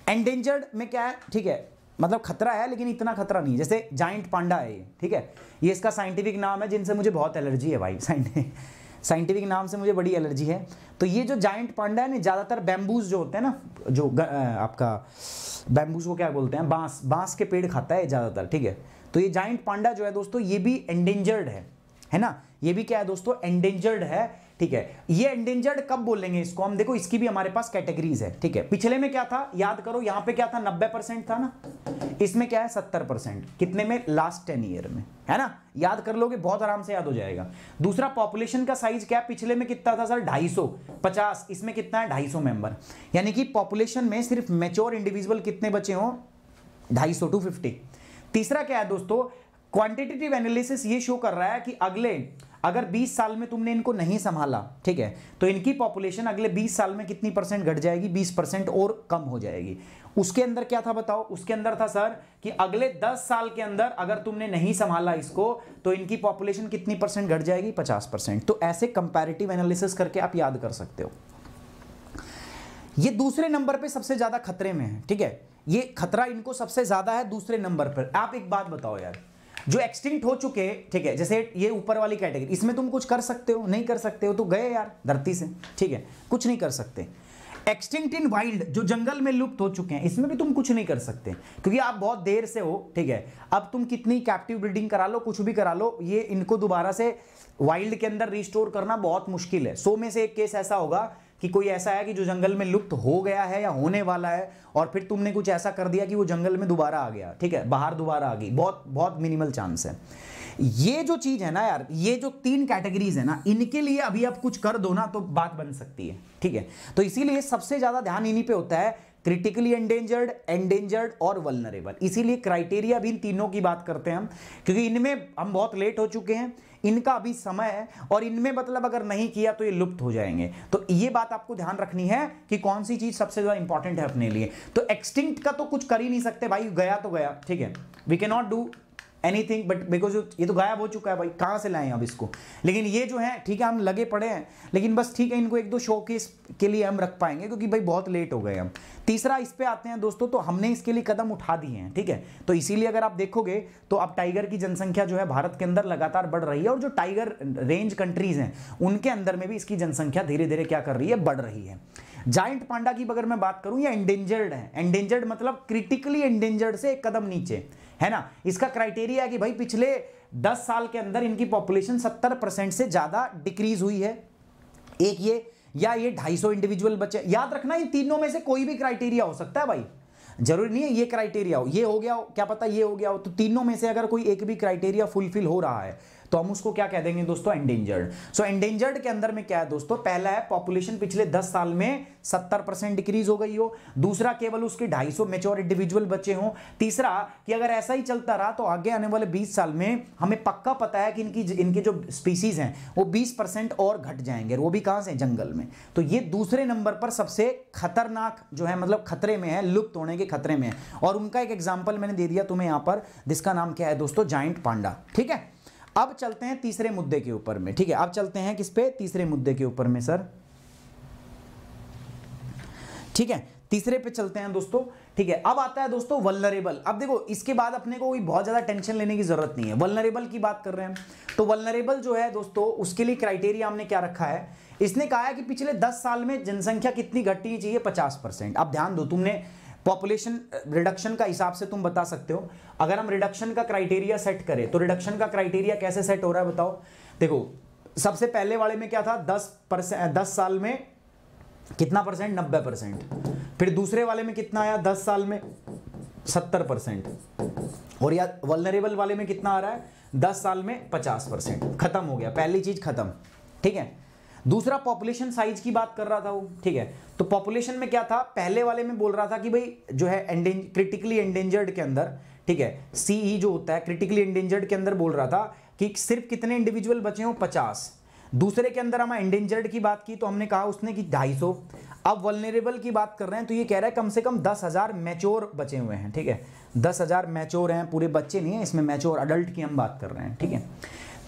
endangered में क्या है ठीक है मतलब खतरा है लेकिन इतना खतरा नहीं जैसे जाइंट पांडा है ये ठीक है ये इसका साइंटिफिक नाम है जिनसे मुझे बहुत एलर्जी है भाई साइंटिफिक नाम से मुझे बड़ी एलर्जी है तो ये जो जाइंट पांडा है ना ज़्यादातर बैम्बूज जो होते हैं ना जो आपका बैम्बूज को क्या बोलते हैं बांस बांस के पेड़ खाता है ज़्यादातर ठीक है तो ये जाइंट पांडा जो है दोस्तों ये भी एंडेंजर्ड है है ना ये भी क्या है दोस्तों एंडेंजर्ड है ठीक है ये एंडेंजर्ड कब बोलेंगे इसको हम देखो इसकी भी हमारे पास कैटेगरीज है ठीक है पिछले में क्या था याद करो यहां पे क्या था 90 परसेंट था ना इसमें क्या है 70 परसेंट कितने में लास्ट टेन ईयर में है ना याद कर लोगे बहुत आराम से याद हो जाएगा दूसरा पॉपुलेशन का साइज क्या है पिछले में कितना था सर 250 50 इसमें कितना है 250 मेंबर यानी कि पॉपुलेशन में सिर्फ मेच्योर इंडिविजुअल कितने बचे हों 250 टू 50 तीसरा क्या है दोस्तों क्वांटिटेटिव एनालिसिस ये शो कर रहा है कि अगले अगर 20 साल में तुमने इनको नहीं संभाला ठीक है तो इनकी पॉपुलेशन अगले 20 साल में कितनी परसेंट घट जाएगी 20 परसेंट और कम हो जाएगी उसके अंदर क्या था बताओ उसके अंदर था सर कि अगले 10 साल के अंदर अगर तुमने नहीं संभाला इसको तो इनकी पॉपुलेशन कितनी परसेंट घट जाएगी 50 परसेंट तो ऐसे कंपेरेटिव एनालिसिस करके आप याद कर सकते हो ये दूसरे नंबर पर सबसे ज़्यादा खतरे में है ठीक है ये खतरा इनको सबसे ज़्यादा है दूसरे नंबर पर आप एक बात बताओ यार जो एक्सटिंक्ट हो चुके ठीक है जैसे ये ऊपर वाली कैटेगरी इसमें तुम कुछ कर सकते हो नहीं कर सकते हो तो गए यार धरती से ठीक है कुछ नहीं कर सकते एक्सटिंक्ट इन वाइल्ड जो जंगल में लुप्त हो चुके हैं इसमें भी तुम कुछ नहीं कर सकते क्योंकि आप बहुत देर से हो ठीक है अब तुम कितनी कैप्टिव ब्रीडिंग करा लो कुछ भी करा लो ये इनको दोबारा से वाइल्ड के अंदर रिस्टोर करना बहुत मुश्किल है सो में से एक केस ऐसा होगा कि कोई ऐसा है कि जो जंगल में लुप्त हो गया है या होने वाला है और फिर तुमने कुछ ऐसा कर दिया कि वो जंगल में दोबारा आ गया ठीक है बाहर दोबारा आ गई बहुत बहुत मिनिमल चांस है ये जो चीज़ है ना यार ये जो तीन कैटेगरीज है ना इनके लिए अभी आप कुछ कर दो ना तो बात बन सकती है ठीक है तो इसीलिए सबसे ज़्यादा ध्यान इन्हीं पे होता है क्रिटिकली एंडेंजर्ड एंडेंजर्ड और वलनरेबल इसीलिए क्राइटेरिया भी इन तीनों की बात करते हैं हम क्योंकि इनमें हम बहुत लेट हो चुके हैं इनका भी समय है और इनमें मतलब अगर नहीं किया तो ये लुप्त हो जाएंगे तो ये बात आपको ध्यान रखनी है कि कौन सी चीज सबसे ज्यादा इंपॉर्टेंट है अपने लिए तो एक्सटिंक्ट का तो कुछ कर ही नहीं सकते भाई गया तो गया ठीक है we can not do anything but because ये तो गायब हो चुका है भाई कहाँ से लाएं अब इसको लेकिन ये जो है ठीक है हम लगे पड़े हैं लेकिन बस ठीक है इनको एक दो शो के लिए हम रख पाएंगे क्योंकि भाई बहुत लेट हो गए हम तीसरा इस पर आते हैं दोस्तों तो हमने इसके लिए कदम उठा दिए हैं ठीक है तो इसीलिए अगर आप देखोगे तो अब टाइगर की जनसंख्या जो है भारत के अंदर लगातार बढ़ रही है और जो टाइगर रेंज कंट्रीज हैं उनके अंदर में भी इसकी जनसंख्या धीरे धीरे क्या कर रही है बढ़ रही है जाइंट पांडा की अगर मैं बात करूं या एंडेंजर्ड है एंडेंजर्ड मतलब क्रिटिकली एंडेंजर्ड से एक कदम नीचे है ना इसका क्राइटेरिया है कि भाई पिछले दस साल के अंदर इनकी पॉपुलेशन सत्तर परसेंट से ज़्यादा डिक्रीज हुई है एक ये या ये ढाई सौ इंडिविजुअल बच्चे याद रखना इन तीनों में से कोई भी क्राइटेरिया हो सकता है भाई जरूरी नहीं है ये क्राइटेरिया हो ये हो गया हो क्या पता ये हो गया हो तो तीनों में से अगर कोई एक भी क्राइटेरिया फुलफिल हो रहा है तो हम उसको क्या कह देंगे दोस्तों एंडेंजर्ड सो एंडेंजर्ड के अंदर में क्या है दोस्तों पहला है पॉपुलेशन पिछले दस साल में सत्तर परसेंट डिक्रीज हो गई हो दूसरा केवल उसके ढाई सौ मेच्योर इंडिविजुअल बच्चे हों तीसरा कि अगर ऐसा ही चलता रहा तो आगे आने वाले बीस साल में हमें पक्का पता है कि इनकी इनके जो स्पीसीज हैं वो बीस परसेंट और घट जाएंगे वो भी कहाँ से जंगल में तो ये दूसरे नंबर पर सबसे खतरनाक जो है मतलब खतरे में है लुप्त होने के खतरे में है और उनका एक एग्जाम्पल मैंने दे दिया तुम्हें यहाँ पर जिसका नाम क्या है दोस्तों जाइंट पांडा ठीक है अब चलते हैं तीसरे मुद्दे के ऊपर में ठीक है अब चलते हैं किस पे तीसरे मुद्दे के ऊपर में सर ठीक है तीसरे पे चलते हैं दोस्तों ठीक है अब आता है दोस्तों वल्नरेबल अब देखो इसके बाद अपने को कोई बहुत ज़्यादा टेंशन लेने की ज़रूरत नहीं है वल्नरेबल की बात कर रहे हैं तो वल्नरेबल जो है दोस्तों उसके लिए क्राइटेरिया हमने क्या रखा है इसने कहा है कि पिछले दस साल में जनसंख्या कितनी घटनी चाहिए पचास परसेंट अब ध्यान दो तुमने पॉपुलेशन रिडक्शन uh, का हिसाब से तुम बता सकते हो अगर हम रिडक्शन का क्राइटेरिया सेट करें तो रिडक्शन का क्राइटेरिया कैसे सेट हो रहा है बताओ देखो सबसे पहले वाले में क्या था दस परसेंट दस साल में कितना परसेंट नब्बे परसेंट फिर दूसरे वाले में कितना आया दस साल में सत्तर परसेंट और या वलनरेबल वाले में कितना आ रहा है दस साल में पचास परसेंट खत्म हो गया पहली चीज खत्म ठीक है दूसरा पॉपुलेशन साइज की बात कर रहा था वो ठीक है तो पॉपुलेशन में क्या था पहले वाले में बोल रहा था कि भाई जो है क्रिटिकली एंडेंजर्ड के अंदर ठीक है सी ही e जो होता है क्रिटिकली एंडेंजर्ड के अंदर बोल रहा था कि सिर्फ कितने इंडिविजुअल बचे हो पचास दूसरे के अंदर हम एंडेंजर्ड की बात की तो हमने कहा उसने कि 250 अब वलनेरेबल की बात कर रहे हैं तो ये कह रहा है कम से कम दस हज़ार मैच्योर बचे हुए हैं ठीक है दस हज़ार मैच्योर हैं पूरे बच्चे नहीं है इसमें मैच्योर अडल्ट की हम बात कर रहे हैं ठीक है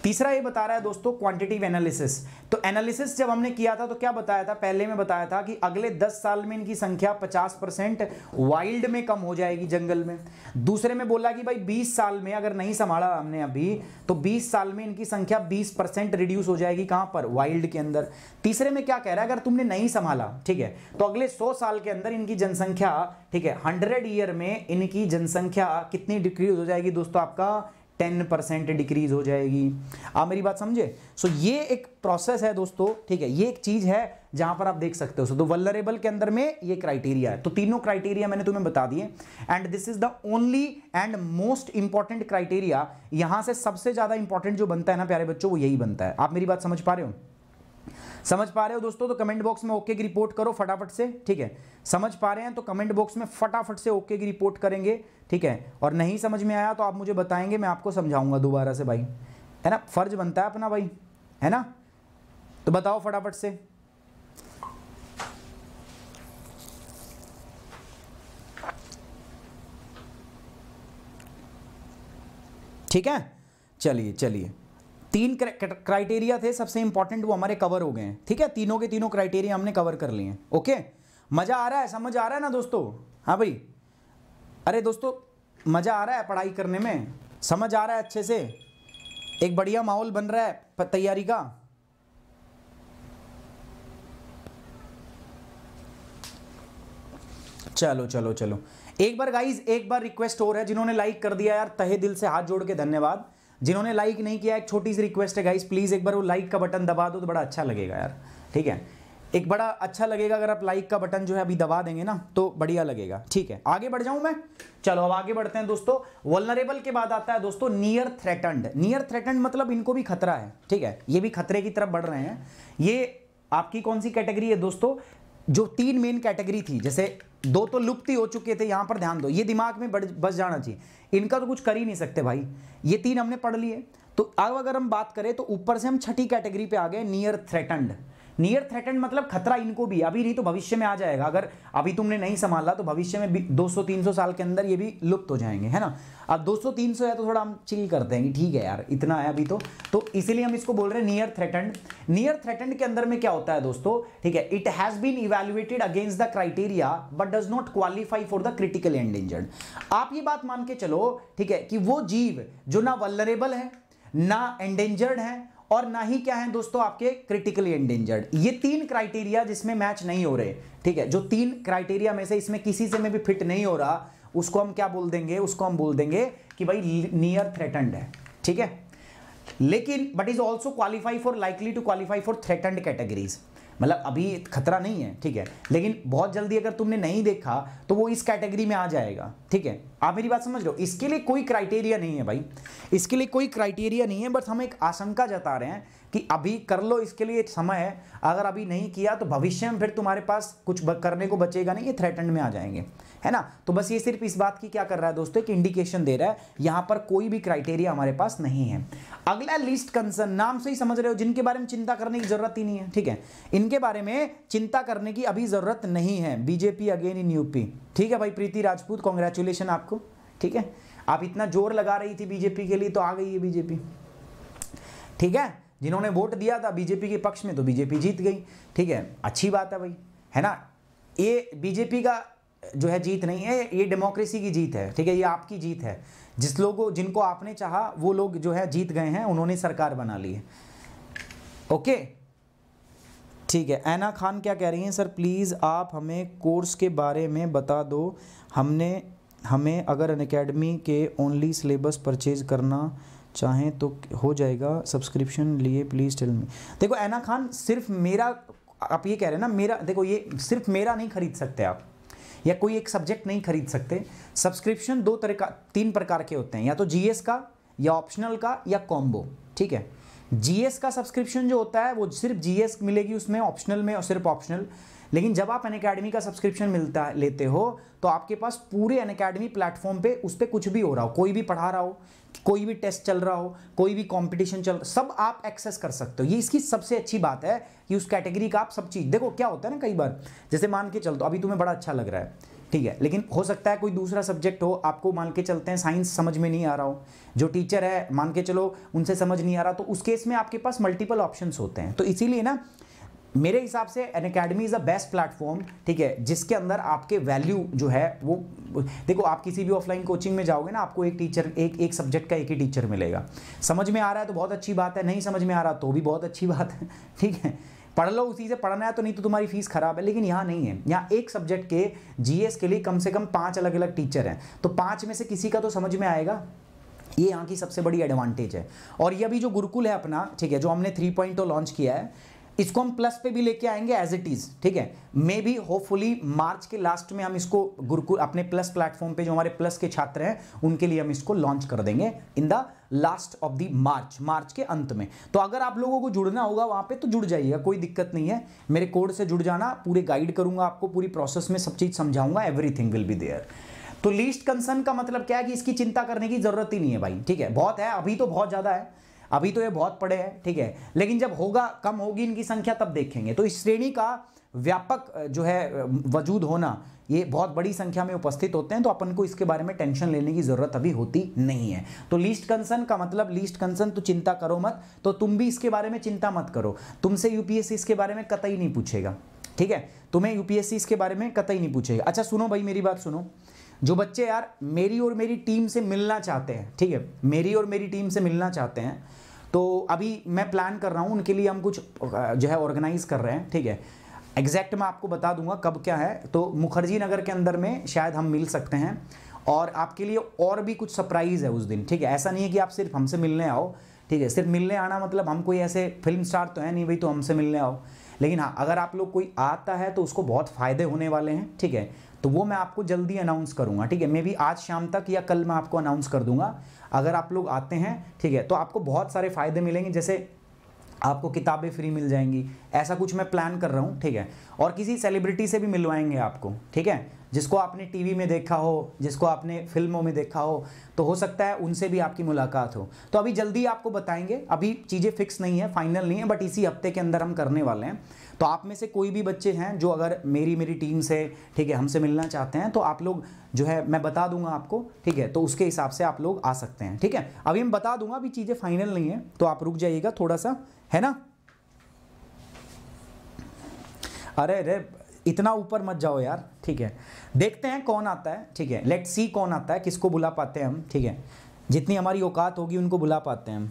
तीसरा ये बता रहा है दोस्तों क्वांटिटिव एनालिसिस तो एनालिसिस जब हमने किया था तो क्या बताया था पहले में बताया था कि अगले 10 साल में इनकी संख्या 50 परसेंट वाइल्ड में कम हो जाएगी जंगल में दूसरे में बोला कि भाई 20 साल में अगर नहीं संभाला हमने अभी तो 20 साल में इनकी संख्या 20 परसेंट रिड्यूस हो जाएगी कहां पर वाइल्ड के अंदर तीसरे में क्या कह रहा है अगर तुमने नहीं संभाला ठीक है तो अगले सौ साल के अंदर इनकी जनसंख्या ठीक है हंड्रेड ईयर में इनकी जनसंख्या कितनी डिक्रीज हो जाएगी दोस्तों आपका टेन परसेंट डिक्रीज हो जाएगी आप मेरी बात समझे सो so, ये एक प्रोसेस है दोस्तों ठीक है ये एक चीज है जहां पर आप देख सकते हो सो so, तो वल्लरेबल के अंदर में ये क्राइटेरिया है तो तीनों क्राइटेरिया मैंने तुम्हें बता दिए and this is the only and most important criteria यहां से सबसे ज्यादा इंपॉर्टेंट जो बनता है ना प्यारे बच्चों वो यही बनता है आप मेरी बात समझ पा रहे हो समझ पा रहे हो दोस्तों तो कमेंट बॉक्स में ओके की रिपोर्ट करो फटाफट से ठीक है समझ पा रहे हैं तो कमेंट बॉक्स में फटाफट से ओके की रिपोर्ट करेंगे ठीक है और नहीं समझ में आया तो आप मुझे बताएंगे मैं आपको समझाऊंगा दोबारा से भाई है ना फर्ज बनता है अपना भाई है ना तो बताओ फटाफट से ठीक है चलिए चलिए तीन क्राइटेरिया थे सबसे इंपॉर्टेंट वो हमारे कवर हो गए हैं ठीक है तीनों के तीनों क्राइटेरिया हमने कवर कर लिए हैं ओके मज़ा आ रहा है समझ आ रहा है ना दोस्तों हाँ भाई अरे दोस्तों मज़ा आ रहा है पढ़ाई करने में समझ आ रहा है अच्छे से एक बढ़िया माहौल बन रहा है तैयारी का चलो चलो चलो एक बार गाइज एक बार रिक्वेस्ट हो रहा है जिन्होंने लाइक कर दिया यार तहे दिल से हाथ जोड़ के धन्यवाद जिन्होंने लाइक नहीं किया एक छोटी सी रिक्वेस्ट है गाइस प्लीज़ एक बार वो लाइक का बटन दबा दो तो बड़ा अच्छा लगेगा यार ठीक है एक बड़ा अच्छा लगेगा अगर आप लाइक का बटन जो है अभी दबा देंगे ना तो बढ़िया लगेगा ठीक है आगे बढ़ जाऊं मैं चलो अब आगे बढ़ते हैं दोस्तों वलनरेबल के बाद आता है दोस्तों नियर थ्रेटेंड नियर थ्रेटन्ड मतलब इनको भी खतरा है ठीक है ये भी खतरे की तरफ बढ़ रहे हैं ये आपकी कौन सी कैटेगरी है दोस्तों जो तीन मेन कैटेगरी थी जैसे दो तो लुप्त ही हो चुके थे यहां पर ध्यान दो ये दिमाग में बस जाना चाहिए इनका तो कुछ कर ही नहीं सकते भाई ये तीन हमने पढ़ लिए तो अब अगर हम बात करें तो ऊपर से हम छठी कैटेगरी पे आ गए नियर थ्रेटेंड नियर थ्रेटन मतलब खतरा इनको भी अभी नहीं तो भविष्य में आ जाएगा अगर अभी तुमने नहीं संभाला तो भविष्य में 200-300 साल के अंदर ये भी लुप्त हो जाएंगे है ना अब 200-300 है तो थोड़ा हम चिल करते हैं ठीक है यार इतना है अभी तो तो इसीलिए हम इसको बोल रहे हैं नियर थ्रेटन नियर थ्रेटन के अंदर में क्या होता है दोस्तों ठीक है it has been evaluated against the criteria but does not qualify for the critical endangered आप ये बात मान के चलो ठीक है कि वो जीव जो ना वल्लरेबल है ना एंडेंजर्ड है और ना ही क्या है दोस्तों आपके क्रिटिकली एंडेंजर्ड ये तीन क्राइटेरिया जिसमें मैच नहीं हो रहे ठीक है जो तीन क्राइटेरिया में से इसमें किसी से में भी फिट नहीं हो रहा उसको हम क्या बोल देंगे उसको हम बोल देंगे कि भाई नियर थ्रेटेंड है ठीक है लेकिन but is also qualify for likely to qualify for threatened categories मतलब अभी खतरा नहीं है ठीक है लेकिन बहुत जल्दी अगर तुमने नहीं देखा तो वो इस कैटेगरी में आ जाएगा ठीक है आप मेरी बात समझ लो इसके लिए कोई क्राइटेरिया नहीं है भाई इसके लिए कोई क्राइटेरिया नहीं है बस हम एक आशंका जता रहे हैं कि अभी कर लो इसके लिए समय है अगर अभी नहीं किया तो भविष्य में फिर तुम्हारे पास कुछ करने को बचेगा नहीं ये थ्रेटन में आ जाएंगे है ना तो बस ये सिर्फ इस बात की क्या कर रहा है दोस्तों एक इंडिकेशन दे रहा है यहां पर कोई भी क्राइटेरिया हमारे पास नहीं है अगला लिस्ट कंसर्न नाम से ही समझ रहे हो जिनके बारे में चिंता करने की जरूरत ही नहीं है ठीक है इनके बारे में चिंता करने की अभी जरूरत नहीं है बीजेपी अगेन इन यूपी ठीक है भाई प्रीति राजपूत कॉन्ग्रेचुलेशन आपको ठीक है आप इतना जोर लगा रही थी बीजेपी के लिए तो आ गई है बीजेपी ठीक है जिन्होंने वोट दिया था बीजेपी के पक्ष में तो बीजेपी जीत गई ठीक है अच्छी बात है भाई है ना ये बीजेपी का जो है जीत नहीं है ये डेमोक्रेसी की जीत है ठीक है ये आपकी जीत है जिस लोगों जिनको आपने चाहा वो लोग जो है जीत गए हैं उन्होंने सरकार बना ली है ओके ठीक है ऐना खान क्या कह रही हैं सर प्लीज़ आप हमें कोर्स के बारे में बता दो हमने हमें अगर अन अकेडमी के ओनली सिलेबस परचेज करना चाहें तो हो जाएगा सब्सक्रिप्शन लिए प्लीज़ टेल मी देखो ऐना खान सिर्फ मेरा आप ये कह रहे हैं ना मेरा देखो ये सिर्फ मेरा नहीं खरीद सकते आप या कोई एक सब्जेक्ट नहीं खरीद सकते सब्सक्रिप्शन दो तरह का तीन प्रकार के होते हैं या तो जीएस का या ऑप्शनल का या कॉम्बो ठीक है जीएस का सब्सक्रिप्शन जो होता है वो सिर्फ जीएस मिलेगी उसमें ऑप्शनल में और सिर्फ ऑप्शनल लेकिन जब आप अनकेडमी का सब्सक्रिप्शन मिलता लेते हो तो आपके पास पूरे अनकेडमी प्लेटफॉर्म पे उस पर कुछ भी हो रहा हो कोई भी पढ़ा रहा हो कोई भी टेस्ट चल रहा हो कोई भी कंपटीशन चल रहा सब आप एक्सेस कर सकते हो ये इसकी सबसे अच्छी बात है कि उस कैटेगरी का आप सब चीज़ देखो क्या होता है ना कई बार जैसे मान के चलते अभी तुम्हें बड़ा अच्छा लग रहा है ठीक है लेकिन हो सकता है कोई दूसरा सब्जेक्ट हो आपको मान के चलते हैं साइंस समझ में नहीं आ रहा हो जो टीचर है मान के चलो उनसे समझ नहीं आ रहा तो उस केस में आपके पास मल्टीपल ऑप्शंस होते हैं तो इसीलिए ना मेरे हिसाब से Unacademy is a best platform ठीक है जिसके अंदर आपके वैल्यू जो है वो देखो आप किसी भी ऑफलाइन कोचिंग में जाओगे ना आपको एक टीचर एक एक सब्जेक्ट का एक ही टीचर मिलेगा समझ में आ रहा है तो बहुत अच्छी बात है नहीं समझ में आ रहा तो भी बहुत अच्छी बात है ठीक है पढ़ लो उसी से पढ़ना है तो नहीं तो तुम्हारी फीस खराब है लेकिन यहाँ नहीं है यहाँ एक सब्जेक्ट के जीएस के लिए कम से कम पाँच अलग अलग टीचर हैं तो पाँच में से किसी का तो समझ में आएगा ये यहाँ की सबसे बड़ी एडवांटेज है और ये अभी जो गुरुकुल है अपना ठीक है जो हमने थ्री पॉइंट लॉन्च किया है इसको हम प्लस पे भी लेके आएंगे एज इट इज ठीक है मे बी होपफुली मार्च के लास्ट में हम इसको गुरुकुल अपने प्लस प्लेटफॉर्म पे जो हमारे प्लस के छात्र हैं उनके लिए हम इसको लॉन्च कर देंगे in the last of the March मार्च के अंत में तो अगर आप लोगों को जुड़ना होगा वहां पे तो जुड़ जाइएगा कोई दिक्कत नहीं है मेरे कोड से जुड़ जाना पूरे गाइड करूंगा आपको पूरी प्रोसेस में सब चीज़ समझाऊंगा एवरीथिंग विल बी देयर तो लीस्ट कंसर्न का मतलब क्या है कि इसकी चिंता करने की जरूरत ही नहीं है भाई ठीक है बहुत है अभी तो बहुत ज़्यादा है अभी तो ये बहुत पड़े हैं ठीक है लेकिन जब होगा कम होगी इनकी संख्या तब देखेंगे तो इस श्रेणी का व्यापक जो है वजूद होना ये बहुत बड़ी संख्या में उपस्थित होते हैं तो अपन को इसके बारे में टेंशन लेने की ज़रूरत अभी होती नहीं है तो लीस्ट कंसर्न का मतलब लीस्ट कंसर्न तो चिंता करो मत तो तुम भी इसके बारे में चिंता मत करो तुमसे यूपीएससी इसके बारे में कतई नहीं पूछेगा ठीक है तुम्हें यूपीएससी इसके बारे में कतई नहीं पूछेगा अच्छा सुनो भाई मेरी बात सुनो जो बच्चे यार मेरी और मेरी टीम से मिलना चाहते हैं ठीक है मेरी और मेरी टीम से मिलना चाहते हैं तो अभी मैं प्लान कर रहा हूँ उनके लिए हम कुछ जो है ऑर्गेनाइज कर रहे हैं ठीक है एग्जैक्ट मैं आपको बता दूंगा कब क्या है तो मुखर्जी नगर के अंदर में शायद हम मिल सकते हैं और आपके लिए और भी कुछ सरप्राइज़ है उस दिन ठीक है ऐसा नहीं है कि आप सिर्फ हमसे मिलने आओ ठीक है सिर्फ मिलने आना मतलब हम कोई ऐसे फिल्म स्टार तो है नहीं भाई तो हमसे मिलने आओ लेकिन हाँ अगर आप लोग कोई आता है तो उसको बहुत फ़ायदे होने वाले हैं ठीक है तो वो मैं आपको जल्दी अनाउंस करूँगा ठीक है मे बी आज शाम तक या कल मैं आपको अनाउंस कर दूंगा अगर आप लोग आते हैं ठीक है तो आपको बहुत सारे फ़ायदे मिलेंगे जैसे आपको किताबें फ्री मिल जाएंगी ऐसा कुछ मैं प्लान कर रहा हूँ ठीक है और किसी सेलिब्रिटी से भी मिलवाएंगे आपको ठीक है जिसको आपने टीवी में देखा हो जिसको आपने फिल्मों में देखा हो तो हो सकता है उनसे भी आपकी मुलाकात हो तो अभी जल्दी आपको बताएंगे अभी चीज़ें फिक्स नहीं है फाइनल नहीं है बट इसी हफ्ते के अंदर हम करने वाले हैं तो आप में से कोई भी बच्चे हैं जो अगर मेरी मेरी टीम से ठीक है हमसे मिलना चाहते हैं तो आप लोग जो है मैं बता दूंगा आपको ठीक है तो उसके हिसाब से आप लोग आ सकते हैं ठीक है अभी मैं बता दूंगा अभी चीज़ें फाइनल नहीं है तो आप रुक जाइएगा थोड़ा सा है ना अरे अरे इतना ऊपर मत जाओ यार ठीक है देखते हैं कौन आता है ठीक है लेट सी कौन आता है किसको बुला पाते हैं हम ठीक है जितनी हमारी औकात होगी उनको बुला पाते हैं हम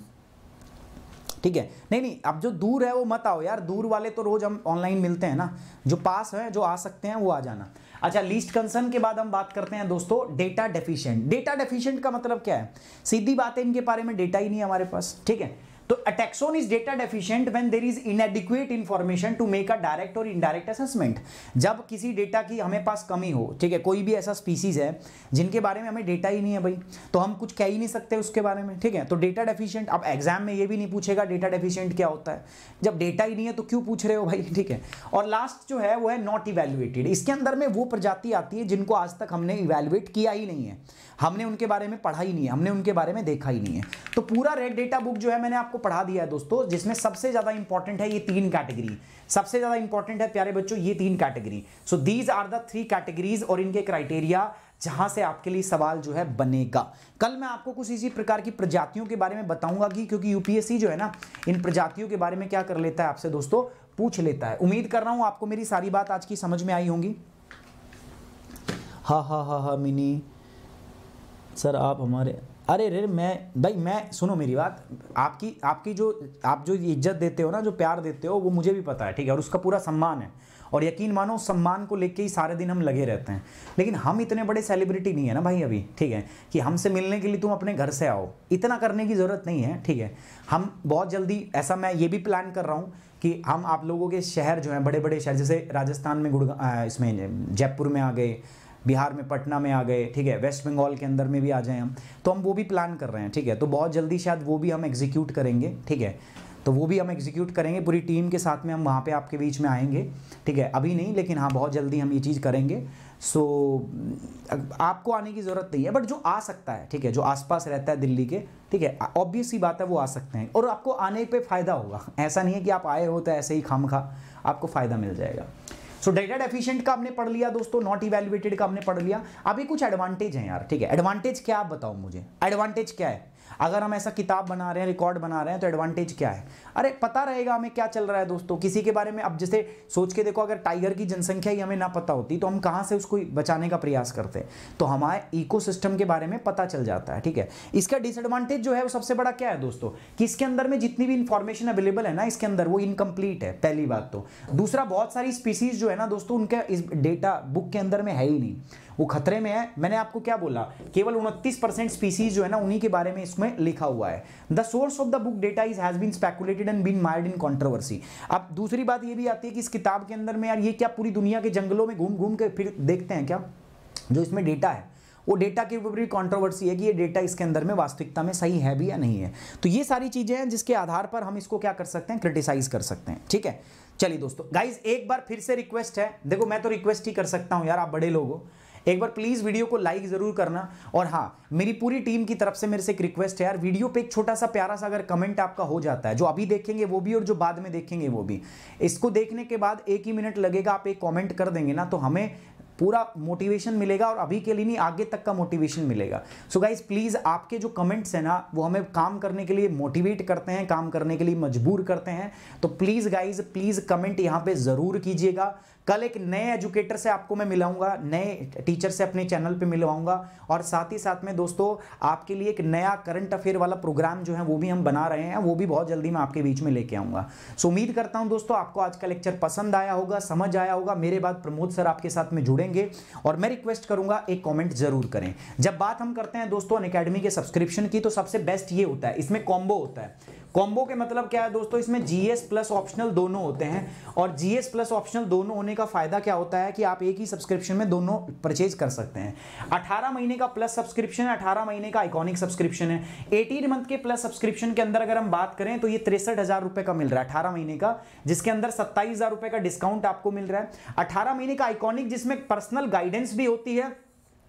ठीक है नहीं नहीं अब जो दूर है वो मत आओ यार दूर वाले तो रोज हम ऑनलाइन मिलते हैं ना जो पास है जो आ सकते हैं वो आ जाना अच्छा लीस्ट कंसर्न के बाद हम बात करते हैं दोस्तों डेटा डेफिशिएंट डेटा डेफिशिएंट का मतलब क्या है सीधी बात है इनके बारे में डेटा ही नहीं हमारे पास ठीक है तो a taxon is data deficient when there is inadequate information to make a direct or indirect assessment जब किसी डेटा की हमें पास कमी हो ठीक है कोई भी ऐसा स्पीसीज है जिनके बारे में हमें डेटा ही नहीं है भाई तो हम कुछ कह ही नहीं सकते उसके बारे में ठीक है तो डेटा डेफिशियंट अब एग्जाम में ये भी नहीं पूछेगा डेटा डेफिशियंट क्या होता है जब डेटा ही नहीं है तो क्यों पूछ रहे हो भाई ठीक है और लास्ट जो है वो है नॉट इवेल्युएटेड इसके अंदर में वो प्रजाति आती है जिनको आज तक हमने इवेल्युएट किया ही नहीं है हमने उनके बारे में पढ़ा ही नहीं है हमने उनके बारे में देखा ही नहीं है तो पूरा रेड डेटा बुक जो है मैंने आपको पढ़ा दिया है दोस्तों जिसमें सबसे ज़्यादा इंपॉर्टेंट है ये तीन कैटेगरी सबसे ज़्यादा इंपॉर्टेंट है प्यारे बच्चों ये तीन category so these are the three categories और इनके क्राइटेरिया जहां से आपके लिए सवाल जो है बनेगा कल मैं आपको कुछ इसी प्रकार की प्रजातियों के बारे में बताऊंगा कि क्योंकि यूपीएससी जो है ना इन प्रजातियों के बारे में क्या कर लेता है आपसे दोस्तों पूछ लेता है उम्मीद कर रहा हूं आपको मेरी सारी बात आज की समझ में आई होंगी हा हा हा हा मिनी सर आप हमारे अरे अरे मैं भाई मैं सुनो मेरी बात आपकी आपकी जो आप जो इज्जत देते हो ना जो प्यार देते हो वो मुझे भी पता है ठीक है और उसका पूरा सम्मान है और यकीन मानो सम्मान को लेके ही सारे दिन हम लगे रहते हैं लेकिन हम इतने बड़े सेलिब्रिटी नहीं है ना भाई अभी ठीक है कि हमसे मिलने के लिए तुम अपने घर से आओ इतना करने की ज़रूरत नहीं है ठीक है हम बहुत जल्दी ऐसा मैं ये भी प्लान कर रहा हूँ कि हम आप लोगों के शहर जो हैं बड़े बड़े शहर जैसे राजस्थान में गुड़गा इसमें जयपुर में आ गए बिहार में पटना में आ गए ठीक है वेस्ट बंगाल के अंदर में भी आ जाए हम तो हम वो भी प्लान कर रहे हैं ठीक है तो बहुत जल्दी शायद वो भी हम एग्जीक्यूट करेंगे ठीक है तो वो भी हम एग्जीक्यूट करेंगे पूरी टीम के साथ में हम वहाँ पे आपके बीच में आएंगे ठीक है अभी नहीं लेकिन हाँ बहुत जल्दी हम ये चीज़ करेंगे सो आपको आने की ज़रूरत नहीं है बट जो आ सकता है ठीक है जो आसपास रहता है दिल्ली के ठीक है ऑब्वियस ही बात है वो आ सकते हैं और आपको आने पे फ़ायदा होगा ऐसा नहीं है कि आप आए हो तो ऐसे ही खाम खा आपको फ़ायदा मिल जाएगा सो डेटा एफिशियंट का हमने पढ़ लिया दोस्तों नॉट इवेल्युएटेड का हमने पढ़ लिया अभी कुछ एडवांटेज है यार ठीक है एडवांटेज क्या आप बताओ मुझे एडवांटेज क्या है अगर हम ऐसा किताब बना रहे हैं रिकॉर्ड बना रहे हैं तो एडवांटेज क्या है अरे पता रहेगा हमें क्या चल रहा है दोस्तों किसी के बारे में अब जैसे सोच के देखो अगर टाइगर की जनसंख्या ही हमें ना पता होती तो हम कहाँ से उसको बचाने का प्रयास करते हैं तो हमारे इकोसिस्टम के बारे में पता चल जाता है ठीक है इसका डिसएडवांटेज जो है वो सबसे बड़ा क्या है दोस्तों कि इसके अंदर में जितनी भी इंफॉर्मेशन अवेलेबल है ना इसके अंदर वो इनकम्प्लीट है पहली बात तो दूसरा बहुत सारी स्पीसीज जो है ना दोस्तों उनका इस डेटा बुक के अंदर में है ही नहीं वो खतरे में है मैंने आपको क्या बोला केवल उनतीस परसेंट स्पीसीज जो है ना उन्हीं के बारे में इसमें लिखा हुआ है the source of the book data is has been speculated and been mired in controversy अब दूसरी बात ये भी आती है कि इस किताब के अंदर में यार ये क्या पूरी दुनिया के जंगलों में घूम घूम के फिर देखते हैं क्या जो इसमें डेटा है वो डेटा के ऊपर भी कंट्रोवर्सी है कि ये डेटा इसके अंदर में वास्तविकता में सही है भी या नहीं है तो ये सारी चीज़ें हैं जिसके आधार पर हम इसको क्या कर सकते हैं क्रिटिसाइज कर सकते हैं ठीक है चलिए दोस्तों गाइज एक बार फिर से रिक्वेस्ट है देखो मैं तो रिक्वेस्ट ही कर सकता हूँ यार आप बड़े लोग हो एक बार प्लीज़ वीडियो को लाइक ज़रूर करना और हाँ मेरी पूरी टीम की तरफ से मेरे से एक रिक्वेस्ट है यार वीडियो पे एक छोटा सा प्यारा सा अगर कमेंट आपका हो जाता है जो अभी देखेंगे वो भी और जो बाद में देखेंगे वो भी इसको देखने के बाद एक ही मिनट लगेगा आप एक कॉमेंट कर देंगे ना तो हमें पूरा मोटिवेशन मिलेगा और अभी के लिए नहीं आगे तक का मोटिवेशन मिलेगा सो गाइज प्लीज़ आपके जो कमेंट्स हैं ना वो हमें काम करने के लिए मोटिवेट करते हैं काम करने के लिए मजबूर करते हैं तो प्लीज़ गाइज प्लीज़ कमेंट यहाँ पे ज़रूर कीजिएगा कल एक नए एजुकेटर से आपको मैं मिलाऊंगा नए टीचर से अपने चैनल पे मिलवाऊंगा और साथ ही साथ में दोस्तों आपके लिए एक नया करंट अफेयर वाला प्रोग्राम जो है वो भी हम बना रहे हैं वो भी बहुत जल्दी मैं आपके बीच में लेके आऊंगा सो उम्मीद करता हूं दोस्तों आपको आज का लेक्चर पसंद आया होगा समझ आया होगा मेरे बाद प्रमोद सर आपके साथ में जुड़ेंगे और मैं रिक्वेस्ट करूंगा एक कॉमेंट जरूर करें जब बात हम करते हैं दोस्तों अन के सब्सक्रिप्शन की तो सबसे बेस्ट ये होता है इसमें कॉम्बो होता है कॉम्बो के मतलब क्या है दोस्तों इसमें जीएस प्लस ऑप्शनल दोनों होते हैं और जीएस प्लस ऑप्शनल दोनों होने का फायदा क्या होता है कि आप एक ही सब्सक्रिप्शन में दोनों परचेज कर सकते हैं 18 महीने का प्लस सब्सक्रिप्शन है 18 महीने का आइकॉनिक सब्सक्रिप्शन है 18 मंथ के प्लस सब्सक्रिप्शन के अंदर अगर हम बात करें तो ये तिरसठ हजार का मिल रहा है अठारह महीने का जिसके अंदर सत्ताईस हजार रुपए का डिस्काउंट आपको मिल रहा है अठारह महीने का आइकॉनिक जिसमें पर्सनल गाइडेंस भी होती है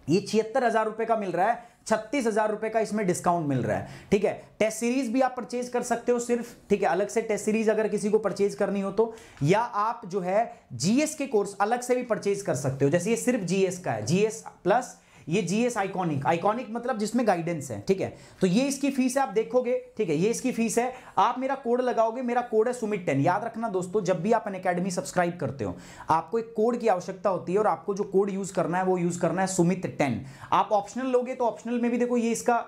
ये छिहत्तर हजार रुपए का मिल रहा है छत्तीस हजार रुपए का इसमें डिस्काउंट मिल रहा है ठीक है टेस्ट सीरीज भी आप परचेज कर सकते हो सिर्फ ठीक है अलग से टेस्ट सीरीज अगर किसी को परचेज करनी हो तो या आप जो है जीएस के कोर्स अलग से भी परचेज कर सकते हो जैसे ये सिर्फ जीएस का है जीएस प्लस ये जीएस आइकॉनिक आइकॉनिक मतलब जिसमें गाइडेंस है ठीक है तो ये इसकी फीस है आप देखोगे ठीक है ये इसकी फीस है आप मेरा कोड लगाओगे मेरा कोड है सुमित टेन याद रखना दोस्तों जब भी आप अन अकेडमी सब्सक्राइब करते हो आपको एक कोड की आवश्यकता होती है और आपको जो कोड यूज करना है वो यूज करना है सुमित टेन आप ऑप्शनल लोगे तो ऑप्शनल में भी देखो ये इसका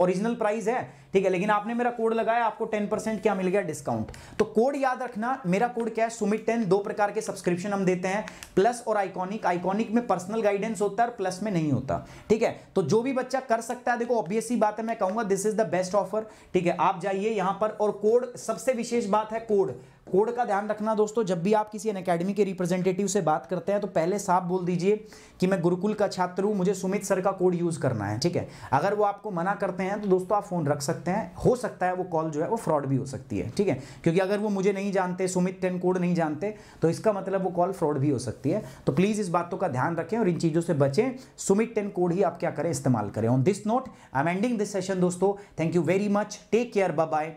ओरिजिनल प्राइस है ठीक है लेकिन आपने मेरा कोड लगाया आपको टेन क्या मिल गया डिस्काउंट तो कोड याद रखना मेरा कोड क्या है सुमित टेन दो प्रकार के सब्सक्रिप्शन हम देते हैं प्लस और आइकॉनिक आइकॉनिक में पर्सनल गाइडेंस होता है और प्लस में नहीं होता ठीक है तो जो भी बच्चा कर सकता है देखो ऑब्वियसली बात है मैं कहूंगा this is the best offer ठीक है आप जाइए यहां पर और कोड सबसे विशेष बात है कोड कोड का ध्यान रखना दोस्तों जब भी आप किसी अनकेडमी अकेडमी के रिप्रेजेंटेटिव से बात करते हैं तो पहले साफ बोल दीजिए कि मैं गुरुकुल का छात्र हूँ मुझे सुमित सर का कोड यूज़ करना है ठीक है अगर वो आपको मना करते हैं तो दोस्तों आप फ़ोन रख सकते हैं हो सकता है वो कॉल जो है वो फ्रॉड भी हो सकती है ठीक है क्योंकि अगर वो मुझे नहीं जानते सुमित टेन कोड नहीं जानते तो इसका मतलब वो कॉल फ्रॉड भी हो सकती है तो प्लीज़ इस बातों का ध्यान रखें और इन चीज़ों से बचें सुमित टेन कोड ही आप क्या करें इस्तेमाल करें on this note I am ending this session दोस्तों thank you very much take care bye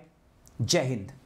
जय हिंद